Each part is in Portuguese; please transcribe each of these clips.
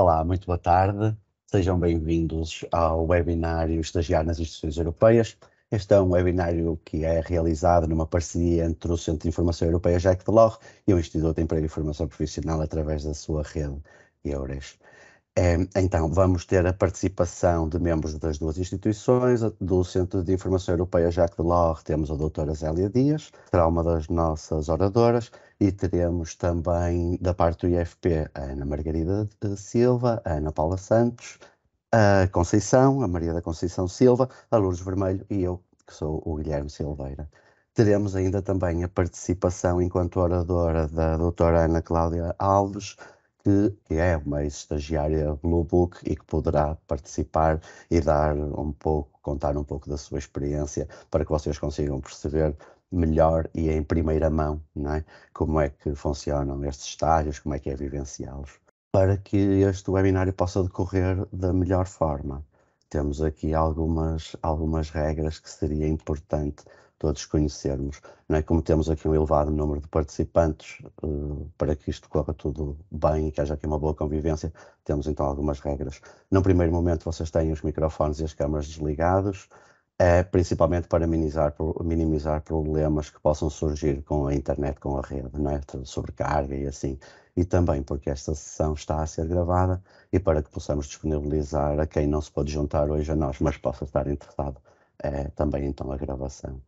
Olá, muito boa tarde. Sejam bem-vindos ao webinário Estagiar nas Instituições Europeias. Este é um webinário que é realizado numa parceria entre o Centro de Informação Europeia Jacques Delors e o Instituto de Emprego e Formação Profissional através da sua rede Eures. Ehm, então, vamos ter a participação de membros das duas instituições, do Centro de Informação Europeia Jacques Delors, temos a doutora Zélia Dias, será uma das nossas oradoras, e teremos também da parte do IFP a Ana Margarida Silva, a Ana Paula Santos, a Conceição, a Maria da Conceição Silva, a Lourdes Vermelho e eu, que sou o Guilherme Silveira. Teremos ainda também a participação enquanto oradora da doutora Ana Cláudia Alves, que, que é uma estagiária Blue Book e que poderá participar e dar um pouco, contar um pouco da sua experiência para que vocês consigam perceber melhor e em primeira mão, não é? Como é que funcionam estes estágios, como é que é vivenciá-los, para que este webinário possa decorrer da melhor forma. Temos aqui algumas, algumas regras que seria importante todos conhecermos. Não é? Como temos aqui um elevado número de participantes, uh, para que isto corra tudo bem e que haja aqui uma boa convivência, temos então algumas regras. Num primeiro momento, vocês têm os microfones e as câmaras desligados, é, principalmente para minimizar, minimizar problemas que possam surgir com a internet, com a rede, não é? sobrecarga e assim. E também porque esta sessão está a ser gravada e para que possamos disponibilizar a quem não se pode juntar hoje a nós, mas possa estar interessado é, também então a gravação.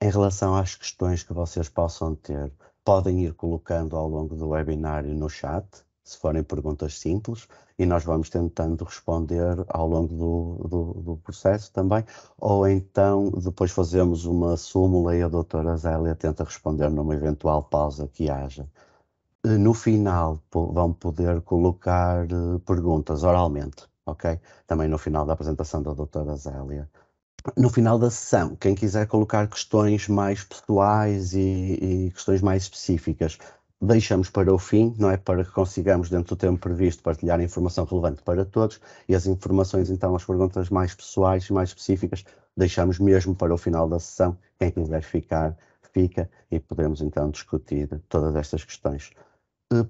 Em relação às questões que vocês possam ter, podem ir colocando ao longo do webinário no chat, se forem perguntas simples, e nós vamos tentando responder ao longo do, do, do processo também, ou então depois fazemos uma súmula e a doutora Zélia tenta responder numa eventual pausa que haja. No final vão poder colocar eh, perguntas oralmente, ok? Também no final da apresentação da doutora Zélia no final da sessão, quem quiser colocar questões mais pessoais e, e, questões mais específicas, deixamos para o fim, não é? Para que consigamos, dentro do tempo previsto, partilhar informação relevante para todos e as informações, então, as perguntas mais pessoais e mais específicas, deixamos mesmo para o final da sessão. Quem quiser ficar, fica e podemos, então, discutir todas estas questões.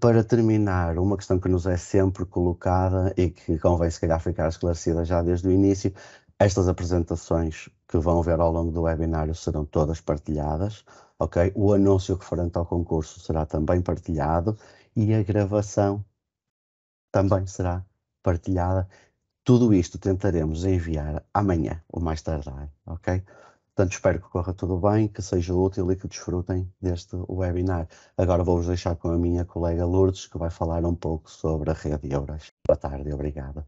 Para terminar, uma questão que nos é sempre colocada e que convém, se calhar, ficar esclarecida já desde o início, estas apresentações que vão ver ao longo do webinário serão todas partilhadas, ok? O anúncio referente ao concurso será também partilhado e a gravação também será partilhada. Tudo isto tentaremos enviar amanhã, o mais tardar, ok? Portanto, espero que corra tudo bem, que seja útil e que desfrutem deste webinar. Agora vou-vos deixar com a minha colega Lourdes, que vai falar um pouco sobre a rede Euras. Boa tarde, obrigada.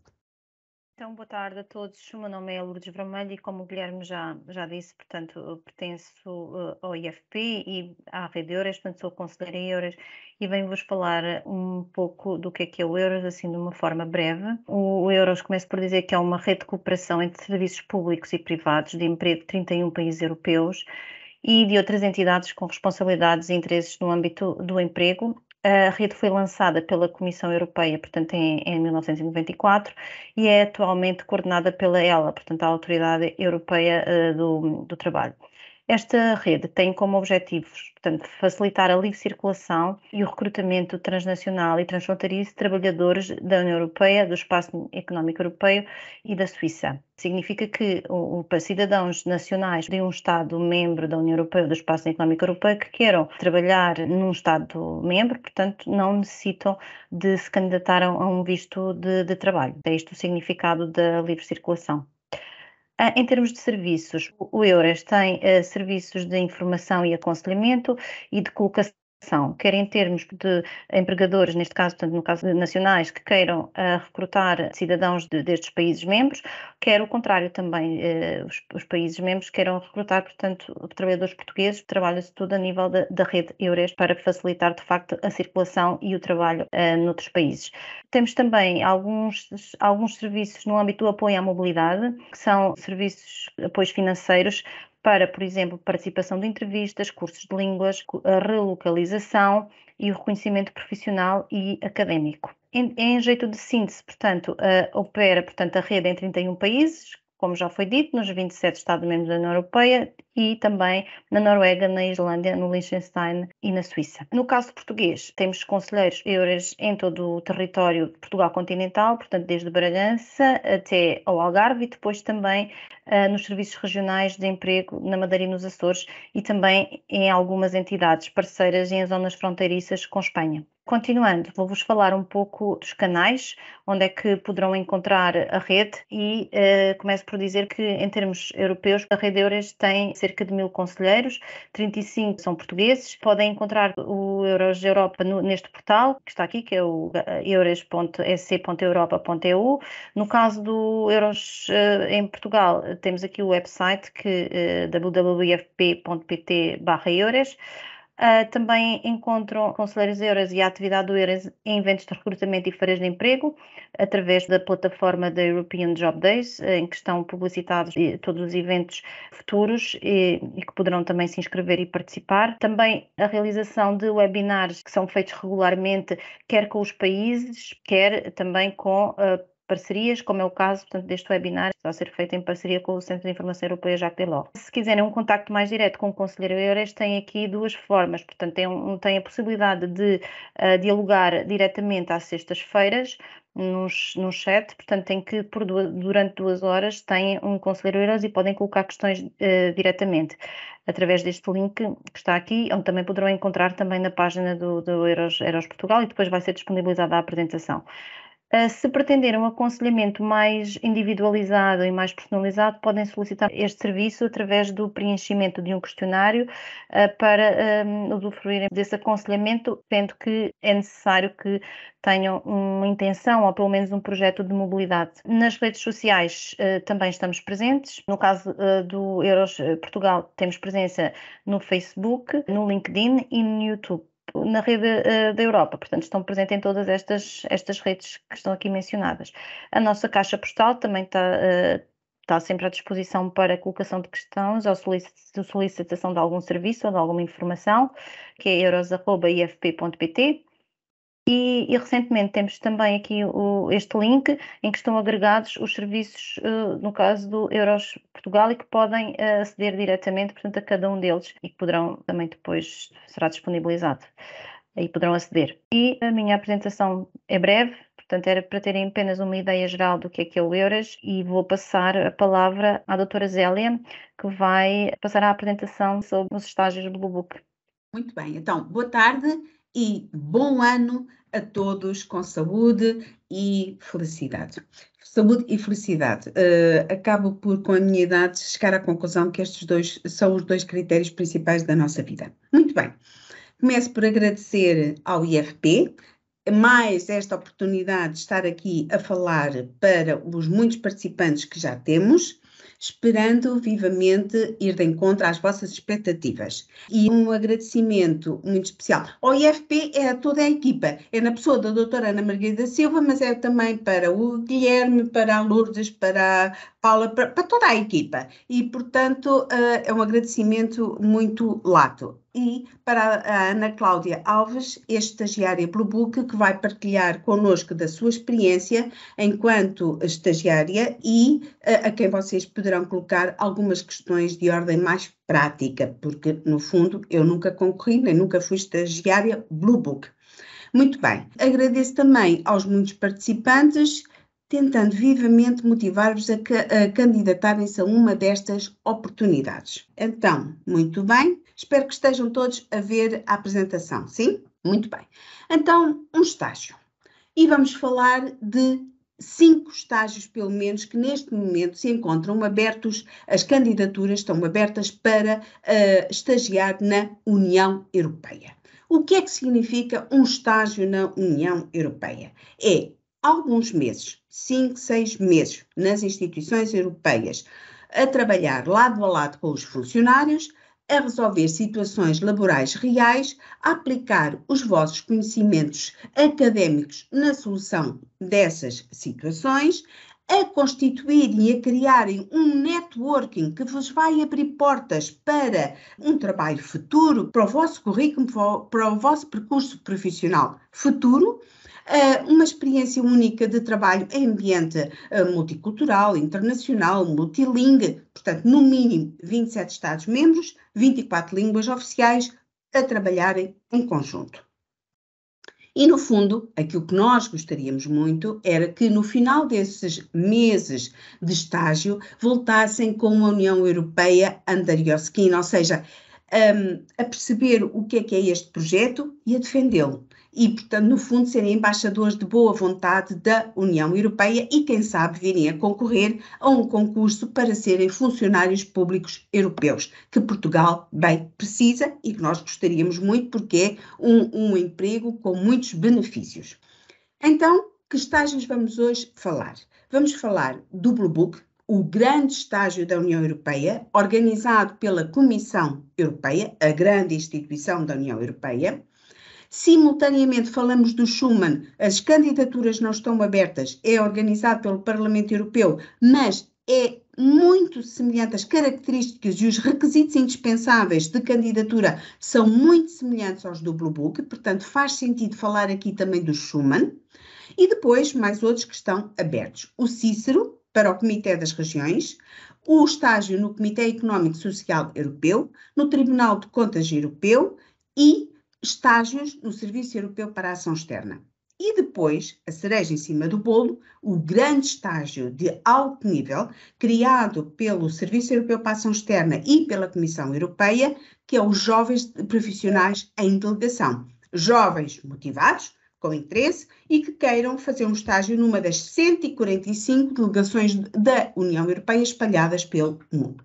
Então, boa tarde a todos. O meu nome é Lourdes Vermelho e, como o Guilherme já, já disse, portanto, pertenço uh, ao IFP e à Rede Euras, portanto, sou conselheira em Euras e venho-vos falar eh, um pouco do que é que é o Euros, assim, de uma forma breve. O, o Euras, começo por dizer que é uma rede de cooperação entre serviços públicos e privados de emprego de 31 países europeus e de outras entidades com responsabilidades e interesses no âmbito do emprego a rede foi lançada pela Comissão Europeia, portanto, em, em, 1994, e é atualmente coordenada pela ELA, portanto, a Autoridade Europeia uh, do, do Trabalho. Esta rede tem como objetivos, portanto, facilitar a livre circulação e o recrutamento transnacional e transfronteiriço de trabalhadores da União Europeia, do Espaço Económico Europeu e da Suíça. Significa que o, para cidadãos nacionais de um Estado membro da União Europeia ou do Espaço Económico Europeu que queiram trabalhar num Estado membro, portanto, não necessitam de se candidatar a um visto de, de trabalho. É isto o significado da livre circulação. Ah, em termos de serviços, o EURES tem ah, serviços de informação e aconselhamento e de colocação quer em termos de empregadores, neste caso, portanto, no caso nacionais, que queiram uh, recrutar cidadãos de, destes países membros, quer o contrário também, uh, os, os, países membros queiram recrutar, portanto, trabalhadores portugueses, trabalha-se tudo a nível da, da rede Eures para facilitar, de facto, a circulação e o trabalho uh, noutros países. Temos também alguns, alguns serviços no âmbito do apoio à mobilidade, que são serviços, apoios financeiros, para, por exemplo, participação de entrevistas, cursos de línguas, a relocalização e o reconhecimento profissional e académico. Em, em jeito de síntese, portanto, opera portanto, a rede em 31 países, como já foi dito, nos 27 Estados-membros da União Europeia e também na Noruega, na Islândia, no Liechtenstein e na Suíça. No caso português, temos conselheiros euros em todo o território de Portugal continental, portanto, desde Bragança até ao Algarve e depois também uh, nos serviços regionais de emprego na Madeira e nos Açores e também em algumas entidades parceiras em zonas fronteiriças com Espanha. Continuando, vou-vos falar um pouco dos canais, onde é que poderão encontrar a rede e uh, começo por dizer que, em termos europeus, a rede Eures tem cerca de mil conselheiros, 35 são portugueses. Podem encontrar o Eures Europa no, neste portal, que está aqui, que é o eh, eures.sc.europa.eu. No caso do Eures uh, eh, em Portugal, temos aqui o website que uh, www.ifp.pt/eures. Uh, também encontram Conselheiros Euras e a atividade do Euras em eventos de recrutamento e feiras de emprego, através da plataforma da European Job Days, ah, em que estão publicitados eh, todos os eventos futuros e, e que poderão também se inscrever e participar. Também a realização de webinars que são feitos regularmente, quer com os países, quer também com uh, parcerias, como é o caso portanto, deste webinar, está a ser feito em parceria com o Centro de Informação Europeia Jacques Delors. Se quiserem um contacto mais direto com o Conselheiro Eures, tem aqui duas formas, portanto, tem, um, a possibilidade de uh, dialogar diretamente às sextas-feiras, no chat, portanto tem que por duas, durante duas horas têm um conselheiro Euros e podem colocar questões uh, diretamente através deste link que está aqui, onde também poderão encontrar também na página do, do Euros Portugal e depois vai ser disponibilizada a apresentação. Ah, se pretender um aconselhamento mais individualizado e mais personalizado, podem solicitar este serviço através do preenchimento de um questionário ah, para ah, usufruir desse aconselhamento, sendo que é necessário que tenham uma intenção ou pelo menos um projeto de mobilidade. Nas redes sociais também estamos presentes. No caso do Euros Portugal, temos presença no Facebook, no LinkedIn e no YouTube na rede uh, da Europa. Portanto, estão presentes em todas estas, estas redes que estão aqui mencionadas. A nossa caixa postal também está. Uh, está sempre à disposição para colocação de questões ou solicitação de algum serviço ou de alguma informação, que é euros.ifp.pt. E, e, recentemente temos também aqui o, este link em que estão agregados os serviços, uh, no caso do Euros Portugal, e que podem uh, aceder diretamente, portanto, a cada um deles e que poderão também depois, será disponibilizado, aí poderão aceder. E a minha apresentação é breve, Portanto, era para terem apenas uma ideia geral do que é que é o Euros e vou passar a palavra à doutora Zélia, que vai passar a apresentação sobre os estágios Blue Book. Muito bem, então, boa tarde e bom ano a todos com saúde e felicidade. Saúde e felicidade. Uh, acabo por, com a minha idade, chegar à conclusão que estes dois são os dois critérios principais da nossa vida. Muito bem. Começo por agradecer ao IFP mais esta oportunidade de estar aqui a falar para os muitos participantes que já temos esperando vivamente ir de encontro às vossas expectativas. E um agradecimento muito especial ao IFP, é a toda a equipa, é na pessoa da doutora Ana Margarida Silva, mas é também para o Guilherme, para a Lourdes, para Paula, para, toda a equipa. E, portanto, uh, é um agradecimento muito lato. E para a Ana Cláudia Alves, estagiária Blue Book, que vai partilhar connosco da sua experiência enquanto estagiária e uh, a quem vocês poderão colocar algumas questões de ordem mais prática, porque, no fundo, eu nunca concorri, nem nunca fui estagiária Blue Book. Muito bem, agradeço também aos muitos participantes tentando vivamente motivar-vos a, a candidatarem-se a uma destas oportunidades. Então, muito bem, espero que estejam todos a ver a apresentação, sim? Muito bem. Então, um estágio. E vamos falar de cinco estágios, pelo menos, que neste momento se encontram abertos, as candidaturas estão abertas para uh, estagiar na União Europeia. O que é que significa um estágio na União Europeia? É alguns meses 5, 6 meses nas instituições europeias, a trabalhar lado a lado com os funcionários, a resolver situações laborais reais, a aplicar os vossos conhecimentos académicos na solução dessas situações, a constituírem e a criarem um networking que vos vai abrir portas para um trabalho futuro, para o vosso currículo, para o vosso percurso profissional futuro ah, uma experiência única de trabalho em ambiente ah, multicultural, internacional, multilingue, portanto, no mínimo 27 Estados-membros, 24 línguas oficiais a trabalharem em conjunto. E, no fundo, aquilo que nós gostaríamos muito era que, no final desses meses de estágio, voltassem com a União Europeia under your skin, ou seja, um, ah, a perceber o que é que é este projeto e a defendê-lo e, portanto, no fundo, serem embaixadores de boa vontade da União Europeia e, quem sabe, virem a concorrer a um concurso para serem funcionários públicos europeus, que Portugal bem precisa e que nós gostaríamos muito, porque é um, um emprego com muitos benefícios. Então, que estágios vamos hoje falar? Vamos falar do Blue Book, o grande estágio da União Europeia, organizado pela Comissão Europeia, a grande instituição da União Europeia. Simultaneamente falamos do Schuman, as candidaturas não estão abertas, é organizado pelo Parlamento Europeu, mas é muito semelhante, as características e os requisitos indispensáveis de candidatura são muito semelhantes aos do Blue Book, portanto faz sentido falar aqui também do Schuman. E depois mais outros que estão abertos. O Cícero, para o Comitê das Regiões, o estágio no Comitê Económico e Social Europeu, no Tribunal de Contas Europeu e estágios no Serviço Europeu para a Ação Externa. E depois, a cereja em cima do bolo, o grande estágio de alto nível criado pelo Serviço Europeu para a Ação Externa e pela Comissão Europeia, que é os jovens profissionais em delegação. Jovens motivados, com interesse e que queiram fazer um estágio numa das 145 delegações da União Europeia espalhadas pelo mundo.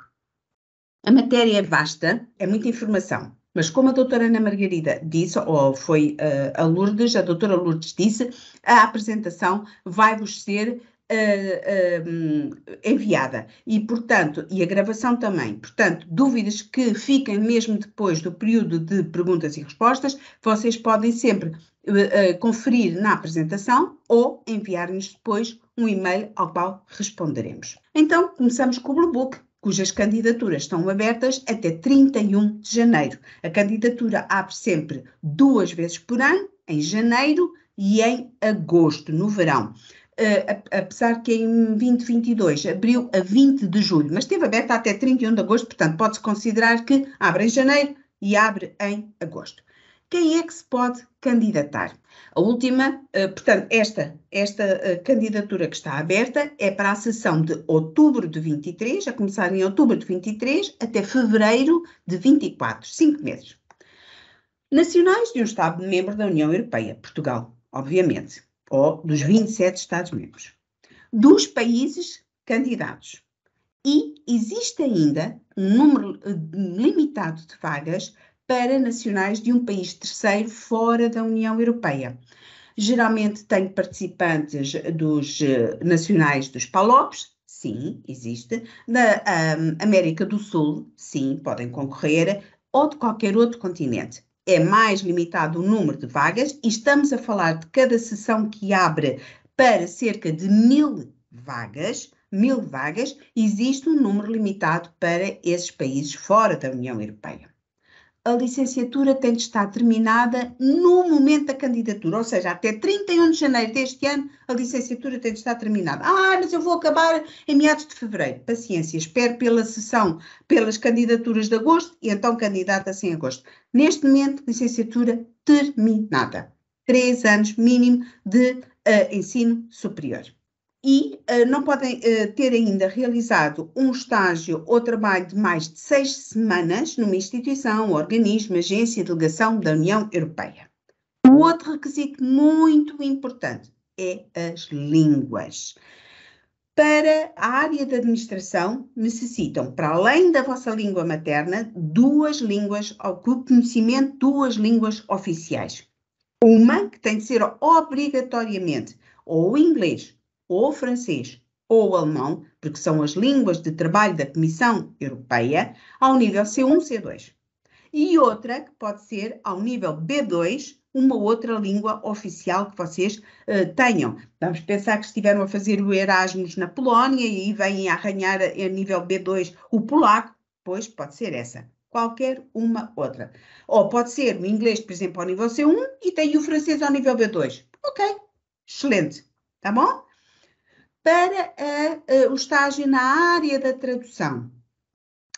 A matéria é vasta, é muita informação. Mas como a doutora Ana Margarida disse, ou foi uh, a Lourdes, a doutora Lourdes disse, a apresentação vai-vos ser Uh, uh, enviada e, portanto, e a gravação também. Portanto, dúvidas que fiquem mesmo depois do período de perguntas e respostas, vocês podem sempre uh, conferir na apresentação ou enviar-nos depois um e-mail ao qual responderemos. Então, começamos com o Blue Book cujas candidaturas estão abertas até 31 de janeiro. A candidatura abre sempre duas vezes por ano, em janeiro e em agosto, no verão. Uh, apesar que em 2022 abriu a 20 de julho, mas esteve aberta até 31 de agosto, portanto pode-se considerar que abre em janeiro e abre em agosto quem é que se pode candidatar? A última, eh, portanto, esta, esta eh, candidatura que está aberta é para a sessão de outubro de 23, a começar em outubro de 23 até fevereiro de 24, cinco meses. Nacionais de um Estado-membro da União Europeia, Portugal, obviamente, ou dos 27 Estados-membros. Dos países candidatos. E existe ainda um número eh, limitado de vagas para nacionais de um país terceiro fora da União Europeia. Geralmente tem participantes dos eh, nacionais dos PALOPs, sim, existe, da um, ah, América do Sul, sim, podem concorrer, ou de qualquer outro continente. É mais limitado o número de vagas e estamos a falar de cada sessão que abre para cerca de mil vagas, mil vagas, existe um número limitado para esses países fora da União Europeia a licenciatura tem de estar terminada no momento da candidatura, ou seja, até 31 de janeiro deste ano a licenciatura tem de estar terminada. Ah, mas eu vou acabar em meados de fevereiro. Paciência, espero pela sessão, pelas candidaturas de agosto e então candidata-se em agosto. Neste momento, licenciatura terminada. Três anos mínimo de uh, ensino superior e uh, não podem uh, ter ainda realizado um estágio ou trabalho de mais de seis semanas numa instituição, organismo, agência, delegação da União Europeia. O outro requisito muito importante é as línguas. Para a área da administração, necessitam, para além da vossa língua materna, duas línguas, ou com conhecimento, duas línguas oficiais. Uma que tem de ser obrigatoriamente ou o inglês ou francês ou alemão, porque são as línguas de trabalho da Comissão Europeia, ao nível C1, C2. E outra que pode ser ao nível B2, uma outra língua oficial que vocês uh, tenham. Vamos pensar que estiveram a fazer o Erasmus na Polónia e vêm a arranhar a, a nível B2 o polaco, pois pode ser essa. Qualquer uma outra. Ou pode ser o inglês, por exemplo, ao nível C1 e tem o francês ao nível B2. Ok, excelente, tá bom? para a, a, eh, o estágio na área da tradução.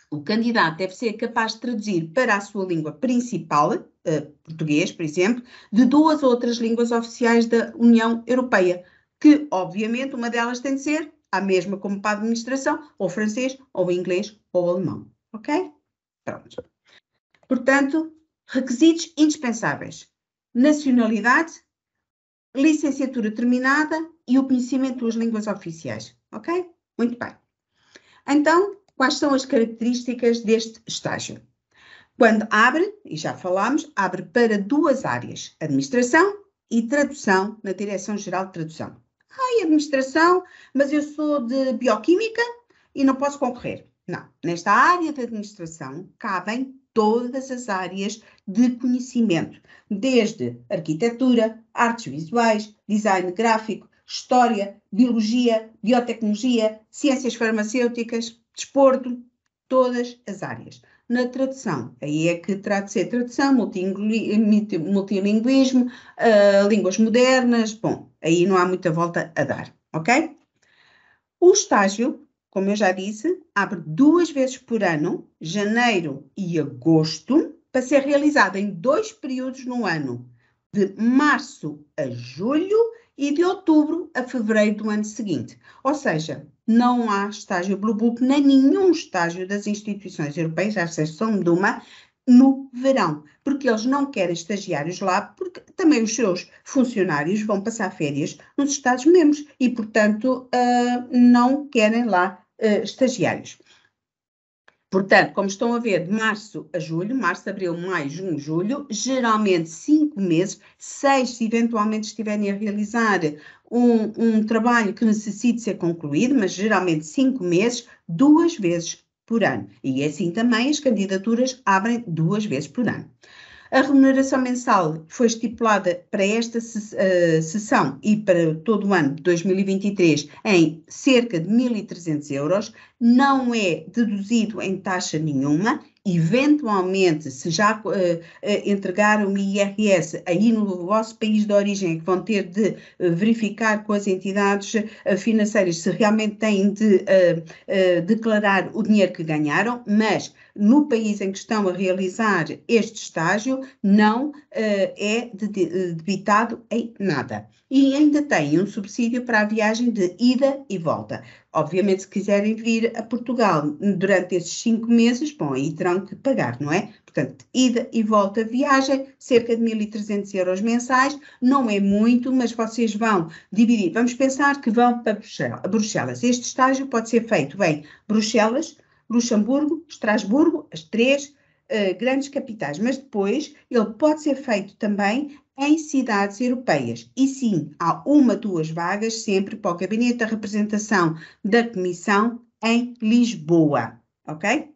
O candidato deve ser capaz de traduzir para a sua língua principal, uh, português, por exemplo, de duas ou outras línguas oficiais da União Europeia, que, obviamente, uma delas tem de ser a mesma como para a administração, ou francês, ou inglês, ou alemão. Ok? Pronto. Portanto, requisitos indispensáveis: nacionalidade, licenciatura terminada e o conhecimento das línguas oficiais. Ok? Muito bem. Então, quais são as características deste estágio? Quando abre, e já falámos, abre para duas áreas: administração e tradução, na Direção-Geral de Tradução. Ai, administração, mas eu sou de bioquímica e não posso concorrer. Não, nesta área de administração cabem todas as áreas de conhecimento, desde arquitetura, artes visuais, design gráfico, história, biologia, biotecnologia, ciências farmacêuticas, desporto, todas as áreas. Na tradução, aí é que terá de ser tradução, multilinguismo, uh, línguas modernas, bom, aí não há muita volta a dar, ok? O estágio como eu já disse, abre duas vezes por ano, janeiro e agosto, para ser realizada em dois períodos no ano, de março a julho e de outubro a fevereiro do ano seguinte. Ou seja, não há estágio Blue Book, nem nenhum estágio das instituições europeias, à exceção de uma, no verão, porque eles não querem estagiários lá, porque também os seus funcionários vão passar férias nos Estados-membros e, portanto, uh, não querem lá uh, estagiários. Portanto, como estão a ver, de março a julho, março, abril, maio, junho, julho, geralmente cinco meses, seis se eventualmente estiverem a realizar um, um trabalho que necessite ser concluído, mas geralmente cinco meses, duas vezes por ano. E assim também as candidaturas abrem duas vezes por ano. A remuneração mensal foi estipulada para esta eh, sessão e para todo o ano de 2023 em cerca de 1.300 euros, não é deduzido em taxa nenhuma eventualmente, se já uh, eh, uh, eh, entregaram o IRS aí no vosso país de origem, que vão ter de uh, verificar com as entidades financeiras se realmente têm de declarar o dinheiro que ganharam, mas no país em que estão a realizar este estágio não é debitado em nada. E ainda têm um subsídio para a viagem de ida e volta. Obviamente, se quiserem vir a Portugal durante esses cinco meses, bom, aí terão que pagar, não é? Portanto, ida e volta viagem, cerca de 1.300 euros mensais, não é muito, mas vocês vão dividir. Vamos pensar que vão para Bruxelas. Este estágio pode ser feito em Bruxelas, Luxemburgo, Estrasburgo, as três uh, grandes capitais, mas depois ele pode ser feito também em cidades europeias. E sim, há uma, duas vagas sempre para o gabinete da representação da Comissão em Lisboa, ok?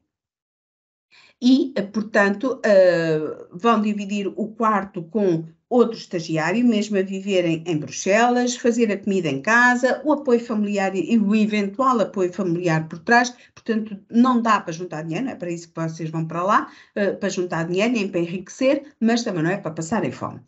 E, eh, portanto, uh, vão dividir o quarto com outro estagiário, mesmo a viverem em Bruxelas, fazer a comida em casa, o apoio familiar e o eventual apoio familiar por trás. Portanto, não dá para juntar dinheiro, não é para isso que vocês vão para lá, eh, para juntar dinheiro, nem para enriquecer, mas também não é para passarem fome.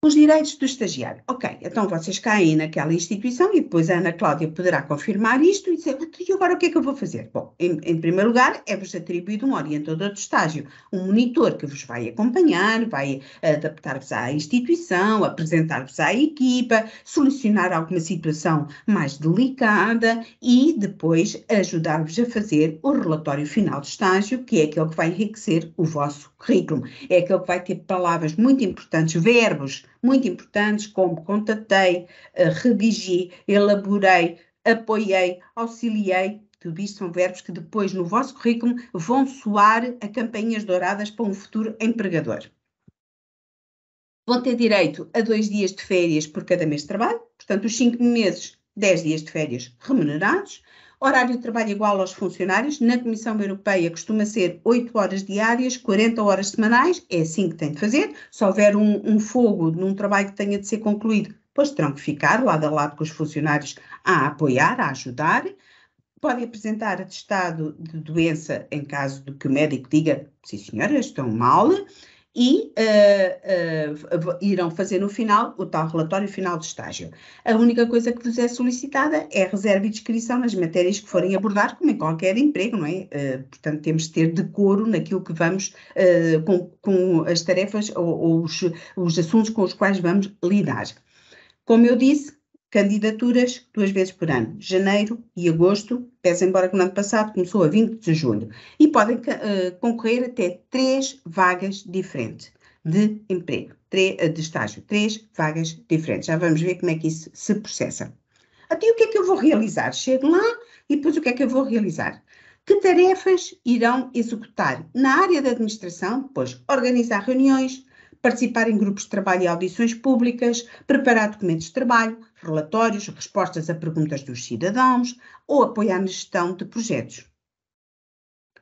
Os direitos do estagiário. Ok, então vocês caem naquela instituição e depois a Ana Cláudia poderá confirmar isto e dizer, então, e agora o que é que eu vou fazer? Bom, em, em primeiro lugar, é-vos atribuído um orientador de estágio, um monitor que vos vai acompanhar, vai eh, adaptar-vos à instituição, apresentar-vos à equipa, solucionar alguma situação mais delicada e depois ajudar-vos a fazer o relatório final de estágio, que é aquele que vai enriquecer o vosso currículo. É aquele que vai ter palavras muito importantes, verbos muito importantes, como contatei, eh, redigi, elaborei, apoiei, auxiliei. Tudo isto são verbos que depois no vosso currículo vão soar a campanhas douradas para um futuro empregador. Vão ter direito a dois dias de férias por cada mês de trabalho, portanto, os cinco meses, dez dias de férias remunerados Horário de trabalho igual aos funcionários, na Comissão Europeia costuma ser 8 horas diárias, 40 horas semanais, é assim que tem de fazer. Se houver um, um fogo num trabalho que tenha de ser concluído, pois terão que ficar lado a lado com os funcionários a apoiar, a ajudar. Podem apresentar atestado de doença em caso de que o médico diga, sim senhora, estão mal, e uh, uh, irão fazer no final o tal relatório final de estágio. A única coisa que vos é solicitada é reserva e descrição nas matérias que forem abordar, como em qualquer emprego, não é? Uh, portanto, temos de ter decoro naquilo que vamos, com, com, as tarefas ou, ou os, os assuntos com os quais vamos lidar. Como eu disse, candidaturas duas vezes por ano, janeiro e agosto, pese embora que no ano passado começou a 20 de julho, e podem uh, concorrer até três vagas diferentes de emprego, eh, de estágio, três vagas diferentes. Já vamos ver como é que isso se processa. Até o que é que eu vou realizar? Chego lá e depois o que é que eu vou realizar? Que tarefas irão executar na área da administração? Pois organizar reuniões, participar em grupos de trabalho e audições públicas, preparar documentos de trabalho, relatórios, respostas a perguntas dos cidadãos ou apoiar na gestão de projetos.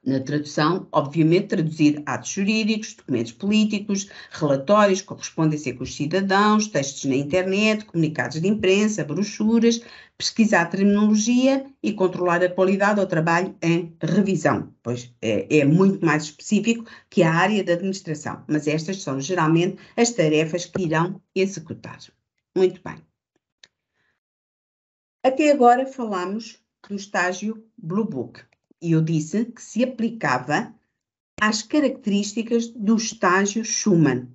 Na tradução, obviamente, traduzir atos jurídicos, documentos políticos, relatórios, correspondência com os cidadãos, textos na internet, comunicados de imprensa, brochuras, pesquisar a terminologia e controlar a qualidade do trabalho em revisão, pois é, é muito mais específico que a área da administração, mas estas são geralmente as tarefas que irão executar. Muito bem. Até agora falámos do estágio Blue Book e eu disse que se aplicava às características do estágio Schumann.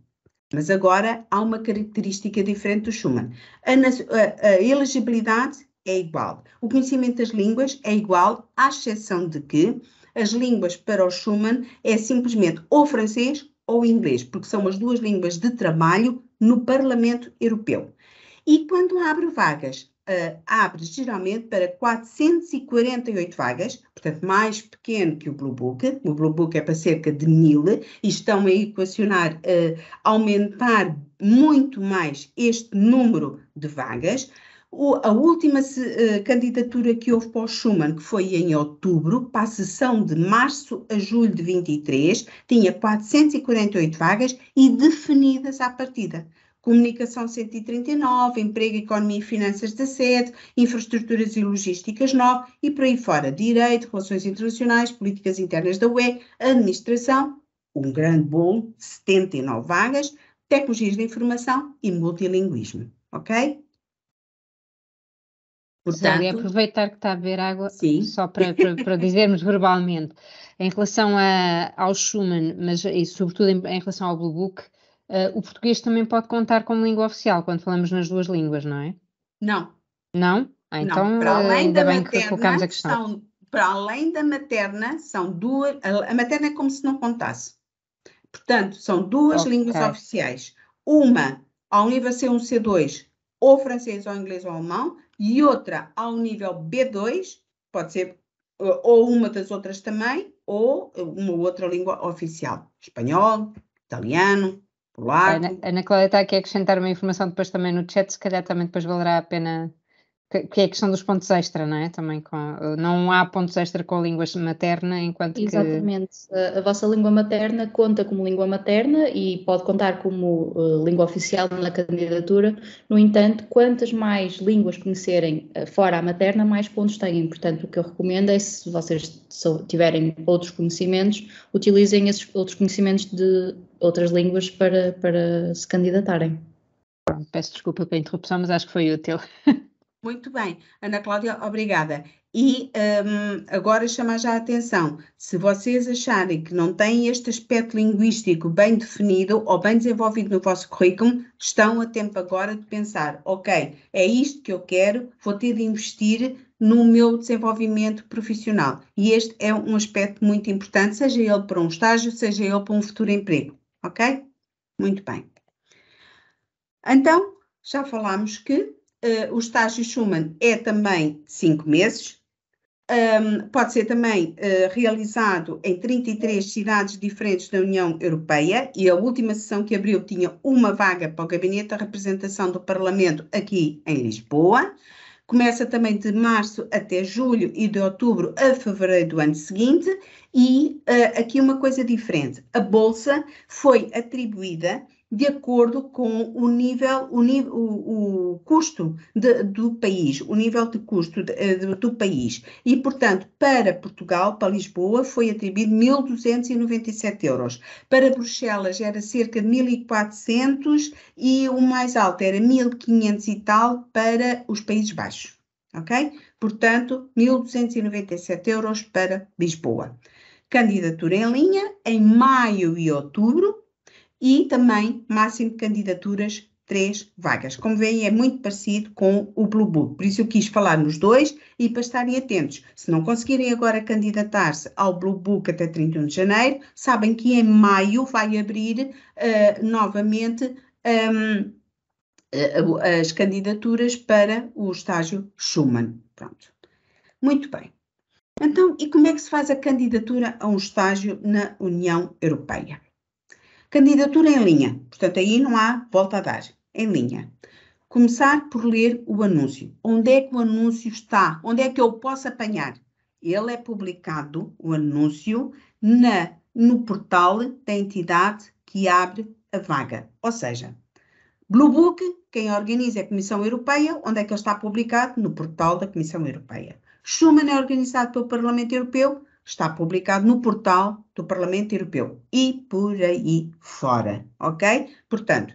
Mas agora há uma característica diferente do Schumann. A, a, a, elegibilidade é igual. O conhecimento das línguas é igual, à exceção de que as línguas para o Schumann é simplesmente ou francês ou inglês, porque são as duas línguas de trabalho no Parlamento Europeu. E quando abre vagas uh, abre geralmente para 448 vagas, portanto, mais pequeno que o Blue Book. O Blue Book é para cerca de mil e estão a equacionar, uh, aumentar muito mais este número de vagas. O, a última uh, candidatura que houve para o Schuman, que foi em outubro, para a sessão de março a julho de 23, tinha 448 vagas e definidas à partida. Comunicação 139, Emprego, Economia e Finanças 17, Infraestruturas e Logísticas 9 e por aí fora, Direito, Relações Internacionais, Políticas Internas da UE, Administração, um grande bolo, 79 vagas, Tecnologias da Informação e Multilinguismo, ok? Portanto, aproveitar que está a beber água, sim. só para, para, para dizermos verbalmente, em relação a, ao Schuman, mas e sobretudo em, em relação ao Blue Book, Uh, o português também pode contar como língua oficial quando falamos nas duas línguas, não é? Não. Não? Ah, então, não. Para eh, além da materna, que São, para além da materna, são duas. A, a materna é como se não contasse. Portanto, são duas okay. línguas oficiais. Uma ao nível C1, C2, ou francês, ou inglês, ou alemão, e outra ao nível B2, pode ser eh, ou uma das outras também, ou uma outra língua oficial, espanhol, italiano, a Ana, Ana Cláudia está aqui a acrescentar uma informação depois também no chat, se calhar também depois valerá a pena que, que é a questão dos pontos extra, não é? Também com, não há pontos extra com a língua materna, enquanto Exatamente. que... A vossa língua materna conta como língua materna e pode contar como uh, língua oficial na candidatura. No entanto, quantas mais línguas conhecerem uh, fora a materna, mais pontos têm. Portanto, o que eu recomendo é, se vocês tiverem outros conhecimentos, utilizem esses outros conhecimentos de outras línguas para, para se candidatarem. Pronto, peço desculpa pela interrupção, mas acho que foi útil. Muito bem, Ana Cláudia, obrigada. E um, agora chama já a atenção: se vocês acharem que não têm este aspecto linguístico bem definido ou bem desenvolvido no vosso currículo, estão a tempo agora de pensar: ok, é isto que eu quero, vou ter de investir no meu desenvolvimento profissional. E este é um aspecto muito importante, seja ele para um estágio, seja ele para um futuro emprego. Ok? Muito bem. Então, já falámos que Uh, o estágio Schumann é também 5 meses, um, pode ser também uh, realizado em 33 cidades diferentes da União Europeia e a última sessão que abriu tinha uma vaga para o gabinete da representação do Parlamento aqui em Lisboa. Começa também de março até julho e de outubro a fevereiro do ano seguinte. E uh, aqui uma coisa diferente: a bolsa foi atribuída de acordo com o nível, o, o, custo de, do país, o nível de custo de, eh, de, do país. E, portanto, para Portugal, para Lisboa, foi atribuído 1.297 euros. Para Bruxelas era cerca de 1.400 e o mais alto era 1.500 e tal para os Países Baixos. Ok? Portanto, 1.297 euros para Lisboa. Candidatura em linha em maio e outubro e também máximo de candidaturas, três vagas. Como veem, é muito parecido com o Blue Book, por isso eu quis falar nos dois e para estarem atentos. Se não conseguirem agora candidatar-se ao Blue Book até 31 de janeiro, sabem que em maio vai abrir uh, novamente. Um, ehm, eh, as candidaturas para o estágio Schumann. Pronto. Muito bem. Então, e como é que se faz a candidatura a um estágio na União Europeia? Candidatura em linha, portanto, aí não há volta a dar, em linha. Começar por ler o anúncio. Onde é que o anúncio está? Onde é que eu posso apanhar? Ele é publicado, o anúncio, na, no portal da entidade que abre a vaga. Ou seja, Blue Book, quem organiza é a Comissão Europeia, onde é que ele está publicado? No portal da Comissão Europeia. Schuman é organizado pelo Parlamento Europeu, está publicado no portal do Parlamento Europeu e por aí fora, ok? Portanto,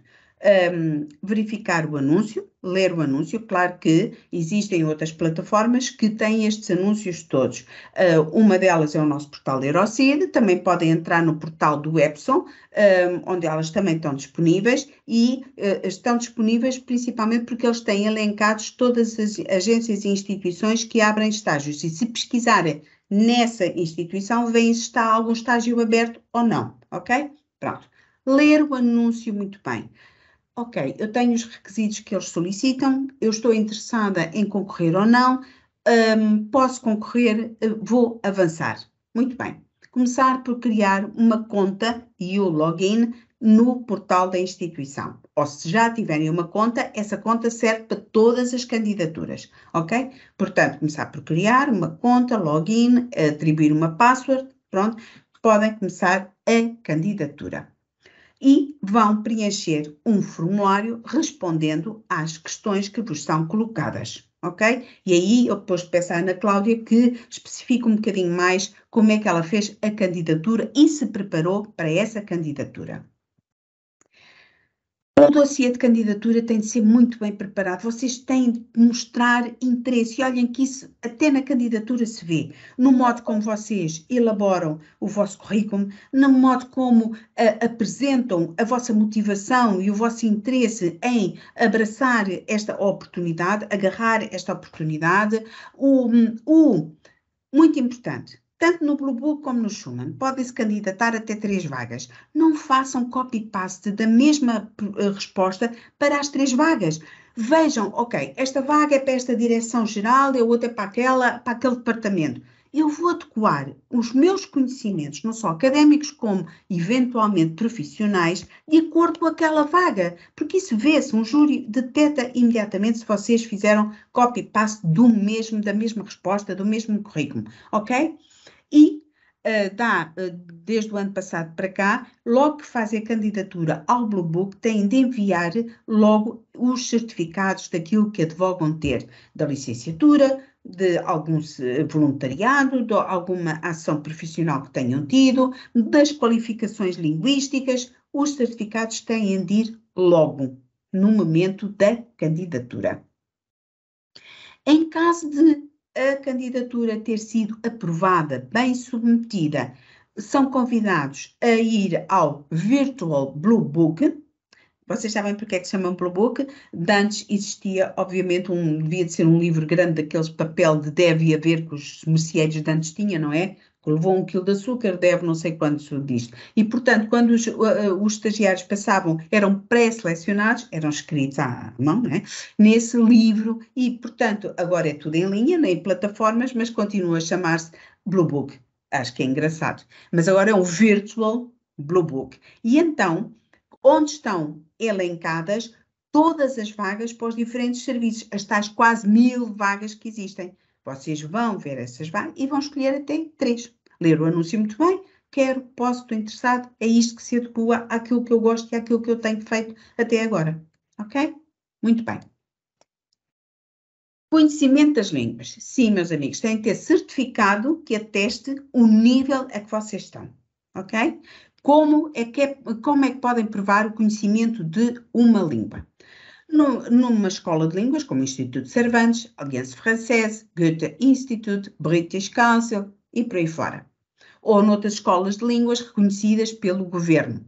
um, verificar o anúncio, ler o anúncio. Claro que existem outras plataformas que têm estes anúncios todos. Uh, uma delas é o nosso portal da Eurocid, também podem entrar no portal do Epson, um, onde elas também estão disponíveis e uh, estão disponíveis principalmente porque eles têm elencados todas as agências e instituições que abrem estágios. E se pesquisarem nessa instituição, vem se está algum estágio aberto ou não, ok? Pronto. Ler o anúncio muito bem. Ok, eu tenho os requisitos que eles solicitam, eu estou interessada em concorrer ou não, um, posso concorrer, eh, vou avançar. Muito bem. Começar por criar uma conta e o login no portal da instituição. Ou se já tiverem uma conta, essa conta serve para todas as candidaturas, ok? Portanto, começar por criar uma conta, login, atribuir uma password, pronto, podem começar a candidatura. E vão preencher um formulário respondendo às questões que vos são colocadas, ok? E aí eu depois peço à Ana Cláudia que especifique um bocadinho mais como é que ela fez a candidatura e se preparou para essa candidatura o dossiê de candidatura tem de ser muito bem preparado. Vocês têm de mostrar interesse. E olhem que isso até na candidatura se vê. No modo como vocês elaboram o vosso currículo, no modo como uh, apresentam a vossa motivação e o vosso interesse em abraçar esta oportunidade, agarrar esta oportunidade. O, hum, o muito importante, tanto no Blue Book como no Schumann, Podem-se candidatar até três vagas. Não façam copy-paste da mesma eh, resposta para as três vagas. Vejam, ok, esta vaga é para esta direção geral e a outra é para, aquela, para aquele departamento. Eu vou adequar os meus conhecimentos, não só académicos, como eventualmente profissionais, de acordo com aquela vaga, porque isso vê-se, um júri deteta imediatamente se vocês fizeram copy-paste do mesmo, da mesma resposta, do mesmo currículo, ok? e uh, dá, uh, desde o ano passado para cá, logo que fazem a candidatura ao Blue Book, têm de enviar logo os certificados daquilo que advogam ter, da licenciatura, de algum eh, voluntariado, de alguma ação profissional que tenham tido, das qualificações linguísticas, os certificados têm de ir logo, no momento da candidatura. Em caso de a candidatura ter sido aprovada, bem submetida, são convidados a ir ao Virtual Blue Book. Vocês sabem porque é que chamam Blue Book? Dantes antes existia, obviamente, um, devia de ser um livro grande daqueles papel de deve haver que os merceeiros de antes tinham, não é? levou um quilo de açúcar, deve não sei quantos disto. E, portanto, quando os, uh, uh, os estagiários passavam, eram pré-selecionados, eram escritos à mão, né? nesse livro, e, portanto, agora é tudo em linha, nem plataformas, mas continua a chamar-se Blue Book. Acho que é engraçado. Mas agora é um virtual Blue Book. E então, onde estão elencadas todas as vagas para os diferentes serviços, as tais quase mil vagas que existem. Vocês vão ver essas vagas e vão escolher até três ler o anúncio muito bem, quero, posso, estou interessado, é isto que se adequa àquilo que eu gosto e àquilo que eu tenho feito até agora. Ok? Muito bem. Conhecimento das línguas. Sim, meus amigos, têm que ter certificado que ateste o nível a que vocês estão. Ok? Como é que, é, como é que podem provar o conhecimento de uma língua? numa escola de línguas como o Instituto Cervantes, Aliança Francesa, Goethe Institute, British Council, e por aí fora. Ou noutras escolas de línguas reconhecidas pelo governo.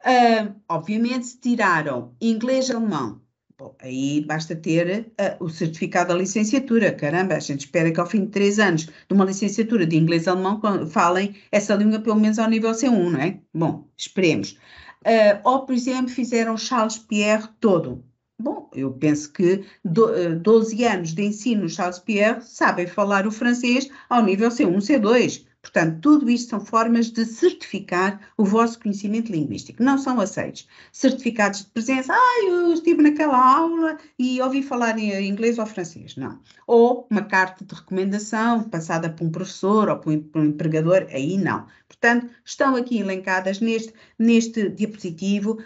Uh, obviamente, se tiraram inglês e alemão, Bom, aí basta ter uh, o certificado da licenciatura. Caramba, a gente espera que ao fim de três anos de uma licenciatura de inglês e alemão falem essa língua pelo menos ao nível C1, não é? Bom, esperemos. Uh, ou, por exemplo, fizeram Charles Pierre todo. Bom, eu penso que 12 eh, anos de ensino no Charles Pierre sabem falar o francês ao nível C1, C2. Portanto, tudo isto são formas de certificar o vosso conhecimento linguístico. Não são aceitos. Certificados de presença, ah, eu estive naquela aula e ouvi falar em inglês ou francês. Não. Ou uma carta de recomendação passada por um professor ou por um empregador, aí não. Portanto, estão aqui elencadas neste, neste diapositivo